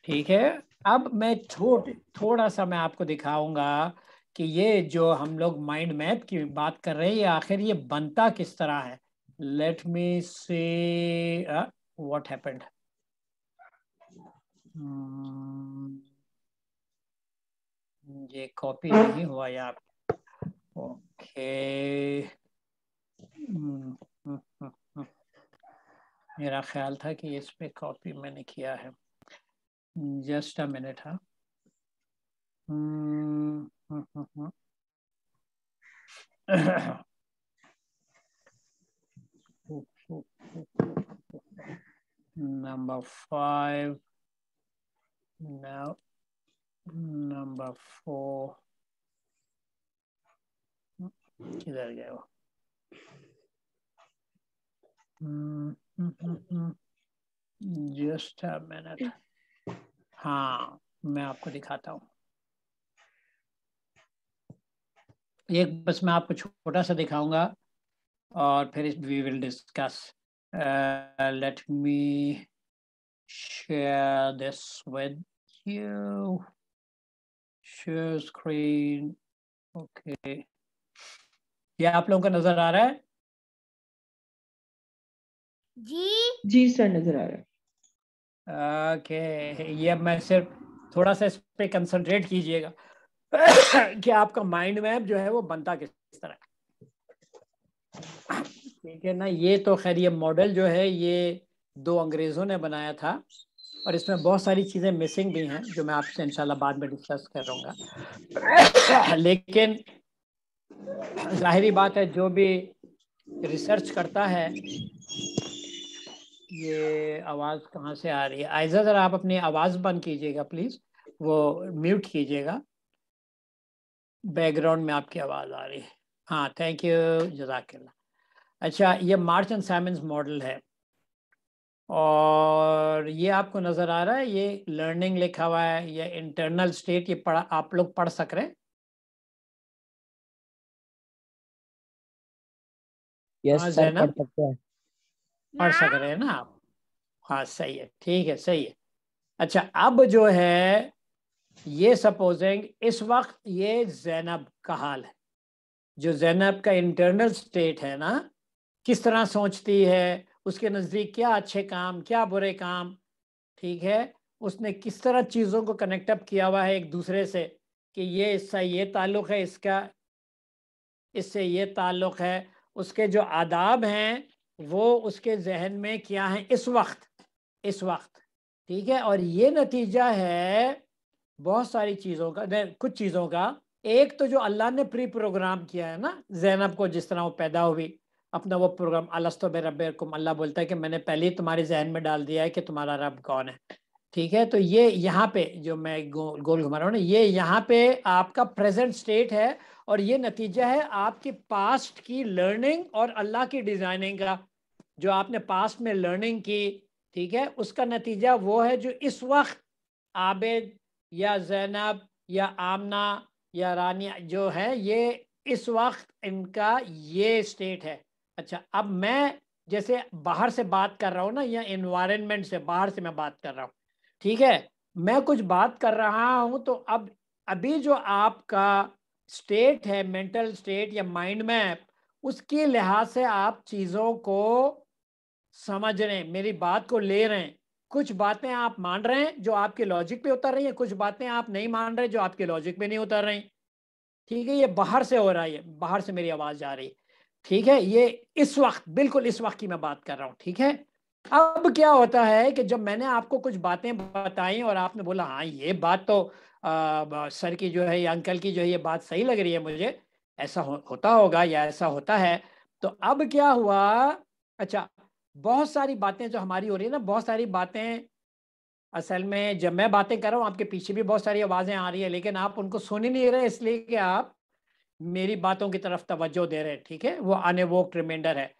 ठीक है अब मैं छोट थोड़ा सा मैं आपको दिखाऊंगा कि ये जो हम लोग माइंड मैप की बात कर रहे हैं ये आखिर ये बनता किस तरह है लेट मी से वॉट हैपेंड ये कॉपी नहीं हुआ यार ओके hmm, hmm, hmm, मेरा ख्याल था कि इस पे कॉपी मैंने किया है जस्ट अ मिनट हाँ number five. Now, number four. There we go. Mm -hmm. Just a minute. हाँ मैं आपको दिखाता हूँ एक बस मैं आपको छोटा सा दिखाऊंगा और फिर we will discuss let me share this with you share screen okay ये आप लोगों का नजर आ रहा है जी जी सर नजर आ रहा है ओके okay. ये मैं सिर्फ थोड़ा सा इस पे कंसंट्रेट कीजिएगा कि आपका माइंड मैप जो है वो बनता किस तरह ठीक है ना ये तो खैर ये मॉडल जो है ये दो अंग्रेजों ने बनाया था और इसमें बहुत सारी चीज़ें मिसिंग भी हैं जो मैं आपसे इंशाल्लाह बाद में डिस्कस करूंगा लेकिन जाहिर बात है जो भी रिसर्च करता है ये आवाज़ कहाँ से आ रही है आयजा ज़रा आप अपनी आवाज़ बंद कीजिएगा प्लीज़ वो म्यूट कीजिएगा बैकग्राउंड में आपकी आवाज़ आ रही है हाँ थैंक यू जजाक अच्छा ये मार्च एंड सैम मॉडल है और ये आपको नज़र आ रहा है ये लर्निंग लिखा हुआ है ये इंटरनल स्टेट ये पढ़ा आप लोग पढ़ सक रहे हैं yes, हाँ ना पढ़ सक रहे हैं ना आप हाँ सही है ठीक है सही है अच्छा अब जो है ये सपोजिंग इस वक्त ये जैनब का हाल है जो जैनब का इंटरनल स्टेट है ना किस तरह सोचती है उसके नज़दीक क्या अच्छे काम क्या बुरे काम ठीक है उसने किस तरह चीज़ों को कनेक्टअप किया हुआ है एक दूसरे से कि ये इसका ये ताल्लुक़ है इसका इससे ये ताल्लुक़ है उसके जो आदाब हैं वो उसके जहन में क्या है इस वक्त इस वक्त ठीक है और ये नतीजा है बहुत सारी चीज़ों का कुछ चीज़ों का एक तो जो अल्लाह ने प्री प्रोग्राम किया है ना जैनब को जिस तरह वो पैदा हुई अपना वो प्रोग्राम अलस्त बे रबुम अल्लाह बोलता है कि मैंने पहले ही तुम्हारे जहन में डाल दिया है कि तुम्हारा रब कौन है ठीक है तो ये यहाँ पे जो मैं गो, गोल घुमा रहा हूँ ना ये यहाँ पे आपका प्रेजेंट स्टेट है और ये नतीजा है आपकी पास्ट की लर्निंग और अल्लाह की डिज़ाइनिंग का जो आपने पास्ट में लर्निंग की ठीक है उसका नतीजा वो है जो इस वक्त आबे या जैनब या आमना या रानिया जो है ये इस वक्त इनका ये स्टेट है अच्छा अब मैं जैसे बाहर से बात कर रहा हूँ ना या इन्वायरमेंट से बाहर से मैं बात कर रहा हूँ ठीक है मैं कुछ बात कर रहा हूँ तो अब अभी जो आपका स्टेट है मेंटल स्टेट या माइंड मैप उसके लिहाज से आप चीज़ों को समझ रहे हैं मेरी बात को ले रहे हैं कुछ बातें आप मान रहे हैं जो आपके लॉजिक पे उतर रही है कुछ बातें आप नहीं मान रहे जो आपके लॉजिक पे नहीं उतर रही ठीक है ये बाहर से हो रहा है बाहर से मेरी आवाज जा रही ठीक है ये इस वक्त बिल्कुल इस वक्त की मैं बात कर रहा हूँ ठीक है अब क्या होता है कि जब मैंने आपको कुछ बातें बताई और आपने बोला हाँ ये बात तो आ, सर की जो है या अंकल की जो है ये बात सही लग रही है मुझे ऐसा हो, होता होगा या ऐसा होता है तो अब क्या हुआ अच्छा बहुत सारी बातें जो हमारी हो रही है ना बहुत सारी बातें असल में जब मैं बातें कर रहा हूँ आपके पीछे भी बहुत सारी आवाज़ें आ रही है लेकिन आप उनको सुन ही नहीं रहे इसलिए कि आप मेरी बातों की तरफ तवज्जो दे रहे हैं ठीक है वो आने वो रिमाइंडर है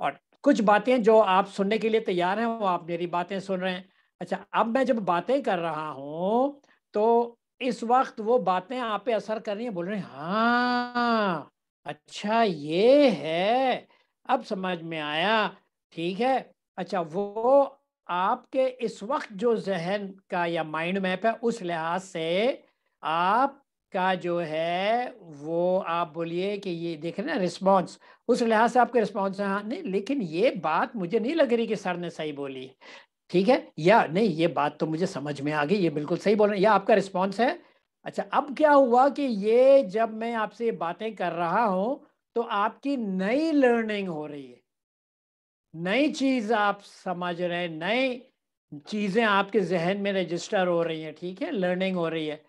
और कुछ बातें जो आप सुनने के लिए तैयार हैं वो आप मेरी बातें सुन रहे हैं अच्छा अब मैं जब बातें कर रहा हूँ तो इस वक्त वो बातें आप पे असर कर रही हैं बोल रहे हैं हाँ अच्छा ये है अब समझ में आया ठीक है अच्छा वो आपके इस वक्त जो जहन का या माइंड मैप है उस लिहाज से आप का जो है वो आप बोलिए कि ये देख रहे ना रिस्पॉन्स उस लिहाज से आपके रिस्पॉन्स है हाँ नहीं लेकिन ये बात मुझे नहीं लग रही कि सर ने सही बोली ठीक है या नहीं ये बात तो मुझे समझ में आ गई ये बिल्कुल सही बोल रहे या आपका रिस्पॉन्स है अच्छा अब क्या हुआ कि ये जब मैं आपसे बातें कर रहा हूँ तो आपकी नई लर्निंग हो रही है नई चीज आप समझ रहे हैं नई चीजें आपके जहन में रजिस्टर हो रही है ठीक है लर्निंग हो रही है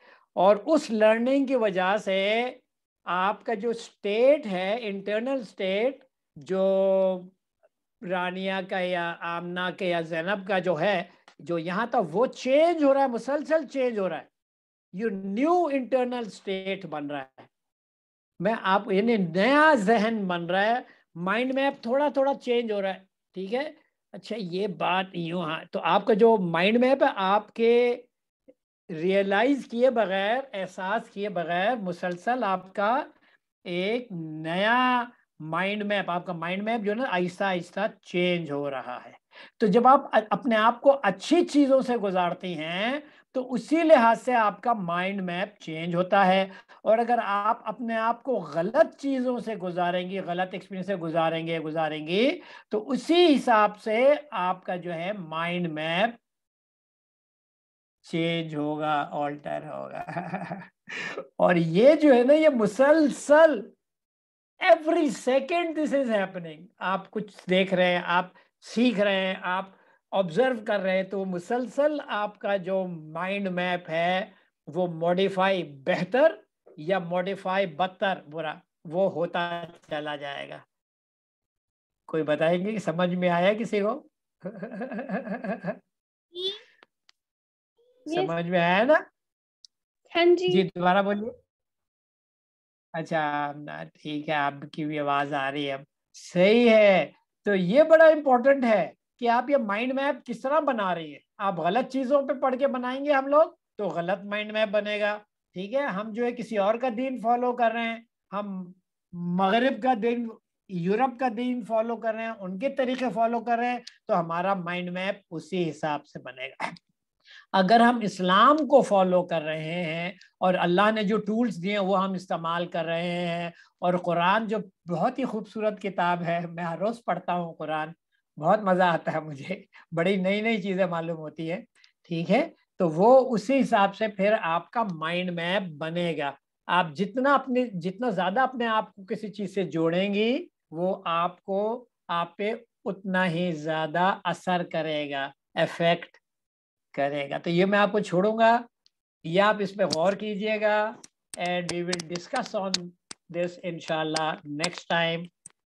और उस लर्निंग की वजह से आपका जो स्टेट है इंटरनल स्टेट जो रानिया का या आमना के या जैनब का जो है जो यहाँ था वो चेंज हो रहा है मुसलसल चेंज हो रहा है ये न्यू इंटरनल स्टेट बन रहा है मैं आप यानी नया जहन बन रहा है माइंड मैप थोड़ा थोड़ा चेंज हो रहा है ठीक है अच्छा ये बात यूँ हाँ तो आपका जो माइंड मैप है आपके रियलाइज किए बगैर एहसास किए बगैर मुसलसल आपका एक नया माइंड मैप आपका माइंड मैप जो ना आहिस्ता आहिस्ता चेंज हो रहा है तो जब आप अपने आप को अच्छी चीज़ों से गुजारती हैं तो उसी लिहाज से आपका माइंड मैप चेंज होता है और अगर आप अपने आप को गलत चीज़ों से गुजारेंगे गलत एक्सपीरियंस से गुजारेंगे गुजारेंगी तो उसी हिसाब से आपका जो है माइंड मैप चेंज होगा ऑल्टर होगा और ये जो है ना ये मुसलसल every second this is happening आप कुछ देख रहे हैं आप सीख रहे हैं आप ऑब्जर्व कर रहे हैं तो मुसलसल आपका जो माइंड मैप है वो मॉडिफाई बेहतर या मॉडिफाई बदतर बुरा वो होता चला जाएगा कोई बताएंगे कि समझ में आया किसी को समझ में आया ना हाँ जी जी दोबारा बोलिए अच्छा ठीक है आपकी भी आवाज आ रही है अब सही है तो ये बड़ा इम्पोर्टेंट है कि आप ये माइंड मैप किस तरह बना रही है आप गलत चीज़ों पे पढ़ के बनाएंगे हम लोग तो गलत माइंड मैप बनेगा ठीक है हम जो है किसी और का दिन फॉलो कर रहे हैं हम मगरब का दिन यूरोप का दिन फॉलो कर रहे हैं उनके तरीके फॉलो कर रहे हैं तो हमारा माइंड मैप उसी हिसाब से बनेगा अगर हम इस्लाम को फॉलो कर रहे हैं और अल्लाह ने जो टूल्स दिए वो हम इस्तेमाल कर रहे हैं और कुरान जो बहुत ही खूबसूरत किताब है मैं हर रोज़ पढ़ता हूँ कुरान बहुत मजा आता है मुझे बड़ी नई नई चीजें मालूम होती है ठीक है तो वो उसी हिसाब से फिर आपका माइंड मैप बनेगा आप जितना अपने जितना ज्यादा अपने आप को किसी चीज से जोड़ेंगी वो आपको आप पे उतना ही ज्यादा असर करेगा इफेक्ट करेगा तो ये मैं आपको छोड़ूंगा ये आप इस पर गौर कीजिएगा and we will discuss on this इनशाला नेक्स्ट टाइम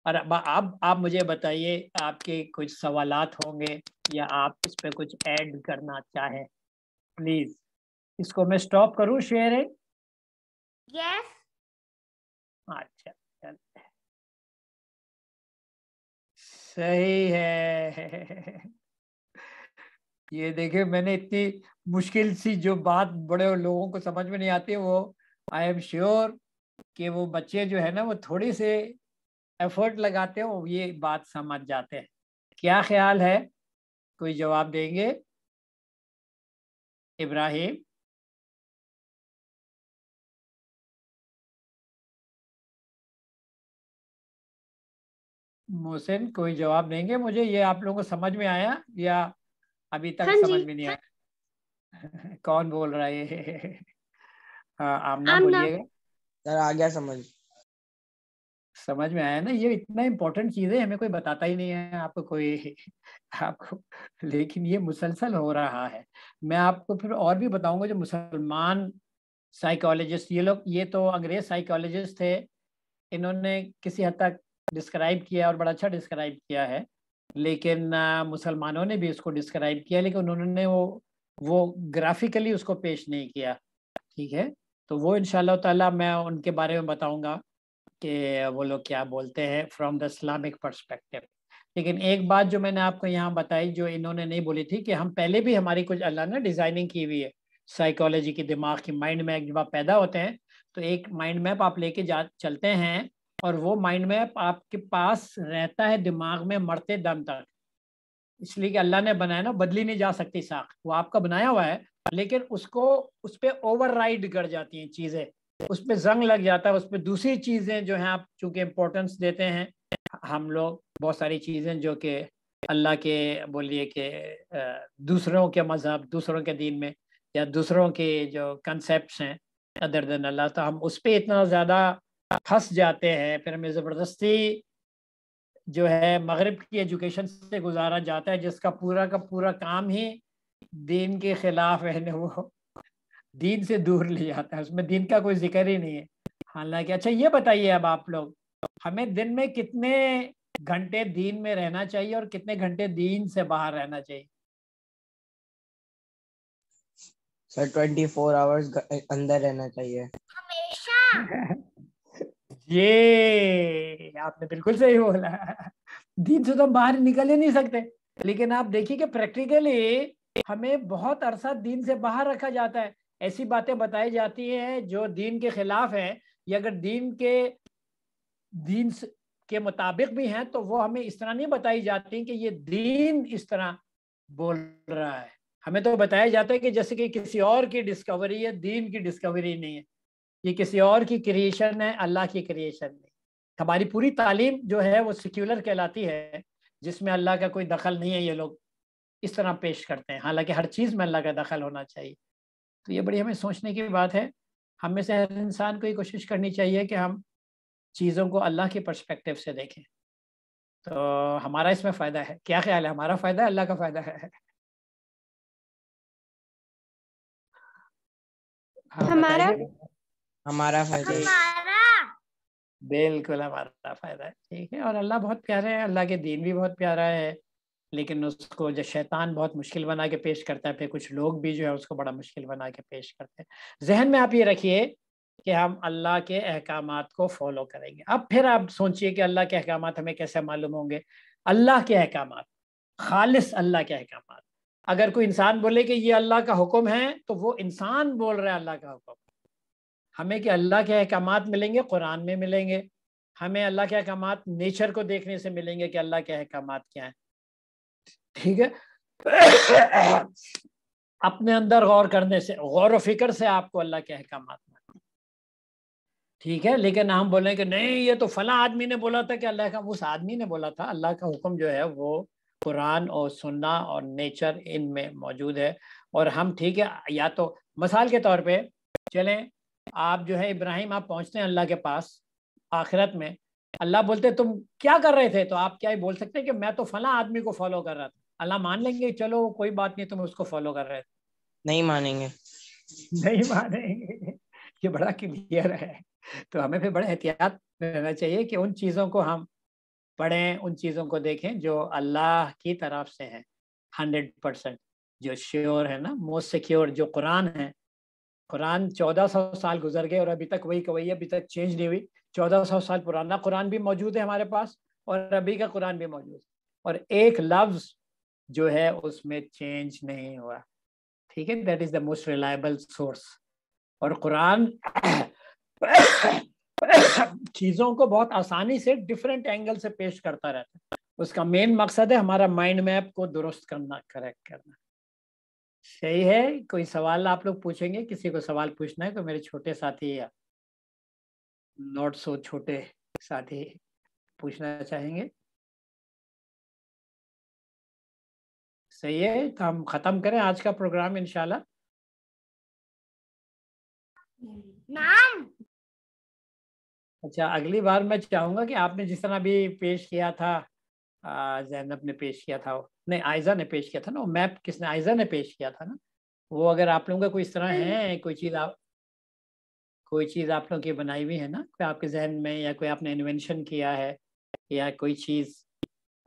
और अब आप आप मुझे बताइए आपके कुछ सवाल होंगे या आप इस पर कुछ ऐड करना चाहें प्लीज इसको मैं स्टॉप करूं शेयरिंग यस अच्छा चल सही है ये देखे मैंने इतनी मुश्किल सी जो बात बड़े लोगों को समझ में नहीं आती वो आई एम श्योर कि वो बच्चे जो है ना वो थोड़ी से एफर्ट लगाते हो ये बात समझ जाते हैं क्या ख्याल है कोई जवाब देंगे इब्राहिम मोहसिन कोई जवाब देंगे मुझे ये आप लोगों को समझ में आया या अभी तक हाँ समझ में नहीं हाँ। आया कौन बोल रहा है हाँ, आमना, आमना बोलिएगा सर आ गया समझ समझ में आया ना ये इतना इम्पोर्टेंट चीज है हमें कोई बताता ही नहीं है आपको कोई आपको लेकिन ये मुसलसल हो रहा है मैं आपको फिर और भी बताऊंगा जो मुसलमान साइकोलॉजिस्ट ये लोग ये तो अंग्रेज साइकोलॉजिस्ट थे इन्होंने किसी हद तक डिस्क्राइब किया और बड़ा अच्छा डिस्क्राइब किया है लेकिन मुसलमानों ने भी उसको डिस्क्राइब किया लेकिन उन्होंने वो वो ग्राफिकली उसको पेश नहीं किया ठीक है तो वो इन ताला मैं उनके बारे में बताऊंगा के वो लोग क्या बोलते हैं फ्रॉम द इस्लामिक परस्पेक्टिव लेकिन एक बात जो मैंने आपको यहाँ बताई जो इन्होंने नहीं बोली थी कि हम पहले भी हमारी कुछ अल्लाह ने डिज़ाइनिंग की हुई है साइकोलॉजी की दिमाग की माइंड मैप जब आप पैदा होते हैं तो एक माइंड मैप आप लेके जा चलते हैं और वो माइंड मैप आपके पास रहता है दिमाग में मरते दम तक इसलिए कि अल्लाह ने बनाया ना बदली नहीं जा सकती साख वो आपका बनाया हुआ है लेकिन उसको उस पर ओवर कर जाती हैं चीज़ें उसमें जंग लग जाता है उसमें दूसरी चीज़ें जो हैं आप चूँकि इम्पोर्टेंस देते हैं हम लोग बहुत सारी चीज़ें जो कि अल्लाह के बोलिए कि दूसरों के मज़हब दूसरों के दिन में या दूसरों के जो कंसेप्ट हैं अदर दिन अल्लाह तो हम उस पर इतना ज़्यादा फंस जाते हैं फिर हमें ज़बरदस्ती जो है मगरब की एजुकेशन से गुजारा जाता है जिसका पूरा का पूरा काम ही दीन के खिलाफ है वो दीन से दूर ले जाता है उसमें दीन का कोई जिक्र ही नहीं है हालांकि अच्छा ये बताइए अब आप लोग हमें दिन में कितने घंटे दीन में रहना चाहिए और कितने घंटे दीन से बाहर रहना चाहिए सर ट्वेंटी फोर आवर्स अंदर रहना चाहिए हमेशा ये आपने बिल्कुल सही बोला दिन से तो हम बाहर निकल ही नहीं सकते लेकिन आप देखिए कि प्रैक्टिकली हमें बहुत अरसा दिन से बाहर रखा जाता है ऐसी बातें बताई जाती हैं जो दीन के खिलाफ हैं या अगर दीन के दीन के मुताबिक भी हैं तो वो हमें इस तरह नहीं बताई जाती कि ये दीन इस तरह बोल रहा है हमें तो बताया जाता है कि जैसे कि किसी और की डिस्कवरी है दीन की डिस्कवरी नहीं है ये किसी और की क्रिएशन है अल्लाह की क्रिएशन नहीं हमारी पूरी तालीम जो है वो सिक्युलर कहलाती है जिसमें अल्लाह का कोई दखल नहीं है ये लोग इस तरह पेश करते हैं हालांकि हर चीज़ में अल्लाह का दखल होना चाहिए तो ये बड़ी हमें सोचने की बात है हम में से हर इंसान को ये कोशिश करनी चाहिए कि हम चीज़ों को अल्लाह के पर्सपेक्टिव से देखें तो हमारा इसमें फ़ायदा है क्या ख्याल है हमारा फ़ायदा है अल्लाह का फ़ायदा हाँ, है हमारा हमारा फ़ायदा बिल्कुल हमारा फ़ायदा है ठीक है और अल्लाह बहुत प्यारा है अल्लाह के दीन भी बहुत प्यारा है लेकिन उसको जो शैतान बहुत मुश्किल बना के पेश करता है फिर कुछ लोग भी जो है उसको बड़ा मुश्किल बना के पेश करते हैं जहन में आप ये रखिए कि हम अल्लाह के अहकाम को फॉलो करेंगे अब फिर आप सोचिए कि अल्लाह के अहकाम हमें कैसे मालूम होंगे अल्लाह के अहकाम खालिश अल्लाह के अहकाम अगर कोई इंसान बोले कि ये अल्लाह का हुक्म है तो वो इंसान बोल रहा है अल्लाह का हुक्म हमें कि अल्लाह के अहकाम मिलेंगे कुरान में मिलेंगे हमें अल्लाह के अहकाम नेचर को देखने से मिलेंगे कि अल्लाह के अहकाम क्या हैं ठीक है अपने अंदर गौर करने से गौर व फिक्र से आपको अल्लाह के अहकाम मानना ठीक है लेकिन हम बोले कि नहीं ये तो फला आदमी ने बोला था कि अल्लाह का उस आदमी ने बोला था अल्लाह का हुक्म जो है वो कुरान और सुन्ना और नेचर इनमें मौजूद है और हम ठीक है या तो मिसाल के तौर पे चलें आप जो है इब्राहिम आप पहुंचते हैं अल्लाह के पास आखिरत में अल्लाह बोलते तुम क्या कर रहे थे तो आप क्या ही बोल सकते हैं कि मैं तो फला आदमी को फॉलो कर रहा था अल्लाह मान लेंगे चलो कोई बात नहीं तुम उसको फॉलो कर रहे नहीं मानेंगे नहीं मानेंगे ये बड़ा क्लियर है तो हमें फिर बड़े एहतियात रहना चाहिए कि उन चीज़ों को हम पढ़ें उन चीज़ों को देखें जो अल्लाह की तरफ से हैं हंड्रेड परसेंट जो श्योर है ना मोस्ट सिक्योर जो कुरान है कुरान चौदह सौ साल गुजर गए और अभी तक वही कवैया अभी तक चेंज नहीं हुई चौदह सौ साल पुराना कुरान भी मौजूद है हमारे पास और अभी का कुरान भी मौजूद है और एक लफ्ज़ जो है उसमें चेंज नहीं हुआ ठीक है that is the most reliable source और कुरान चीज़ों को बहुत आसानी से डिफरेंट एंगल से पेश करता रहता है उसका मेन मकसद है हमारा माइंड मैप को दुरुस्त करना करेक्ट करना सही है कोई सवाल आप लोग पूछेंगे किसी को सवाल पूछना है तो मेरे छोटे साथी या नॉट सो छोटे साथी पूछना चाहेंगे सही है तो हम खत्म करें आज का प्रोग्राम इनशाला अच्छा अगली बार मैं चाहूंगा कि आपने जिस तरह भी पेश किया था जैनब ने पेश किया था नहीं आयजा ने पेश किया था ना वो मैप किसने आयजा ने पेश किया था ना वो अगर आप लोगों का कोई इस तरह हम्म। है कोई चीज़ आप कोई चीज़ आप लोगों की बनाई हुई है ना कोई आपके जहन में या कोई आपने इन्वेंशन किया है या कोई चीज़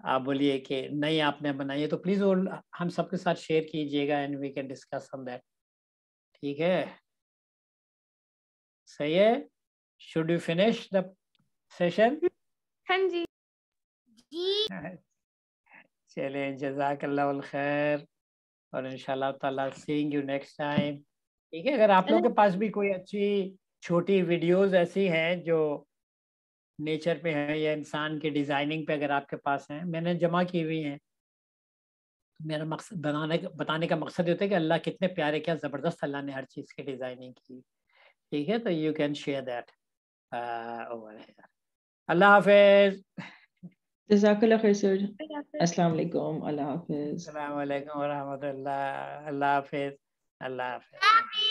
आप बोलिए कि नहीं आपने बनाई है तो प्लीज़ वो हम सबके साथ शेयर कीजिएगा and we can discuss on that ठीक है सही है should you finish the session हाँ जी जी चले जजाकल्ला खैर और इंशाल्लाह ताला सीइंग यू नेक्स्ट टाइम ठीक है अगर आप लोगों के पास भी कोई अच्छी छोटी वीडियोस ऐसी हैं जो नेचर पे है या इंसान के डिज़ाइनिंग पे अगर आपके पास हैं मैंने जमा की हुई हैं मेरा मकसद बनाने बताने का मकसद ये होता है कि अल्लाह कितने प्यारे क्या ज़बरदस्त अल्लाह ने हर चीज़ की डिज़ाइनिंग की ठीक है तो you can share that over Allah हाफिज़ जजाकल्ला खैर सर अस्सलाम वालेकुम अल्लाह हाफिज़ अस्सलाम वालेकुम व रहमतुल्लाह अल्लाह हाफिज़ अल्लाह हाफिज़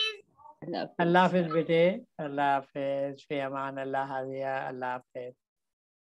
अल्लाह हाफिज़ बेटे अल्लाह हाफिज़ फी अमान अल्लाह हाजिया अल्लाह हाफिज़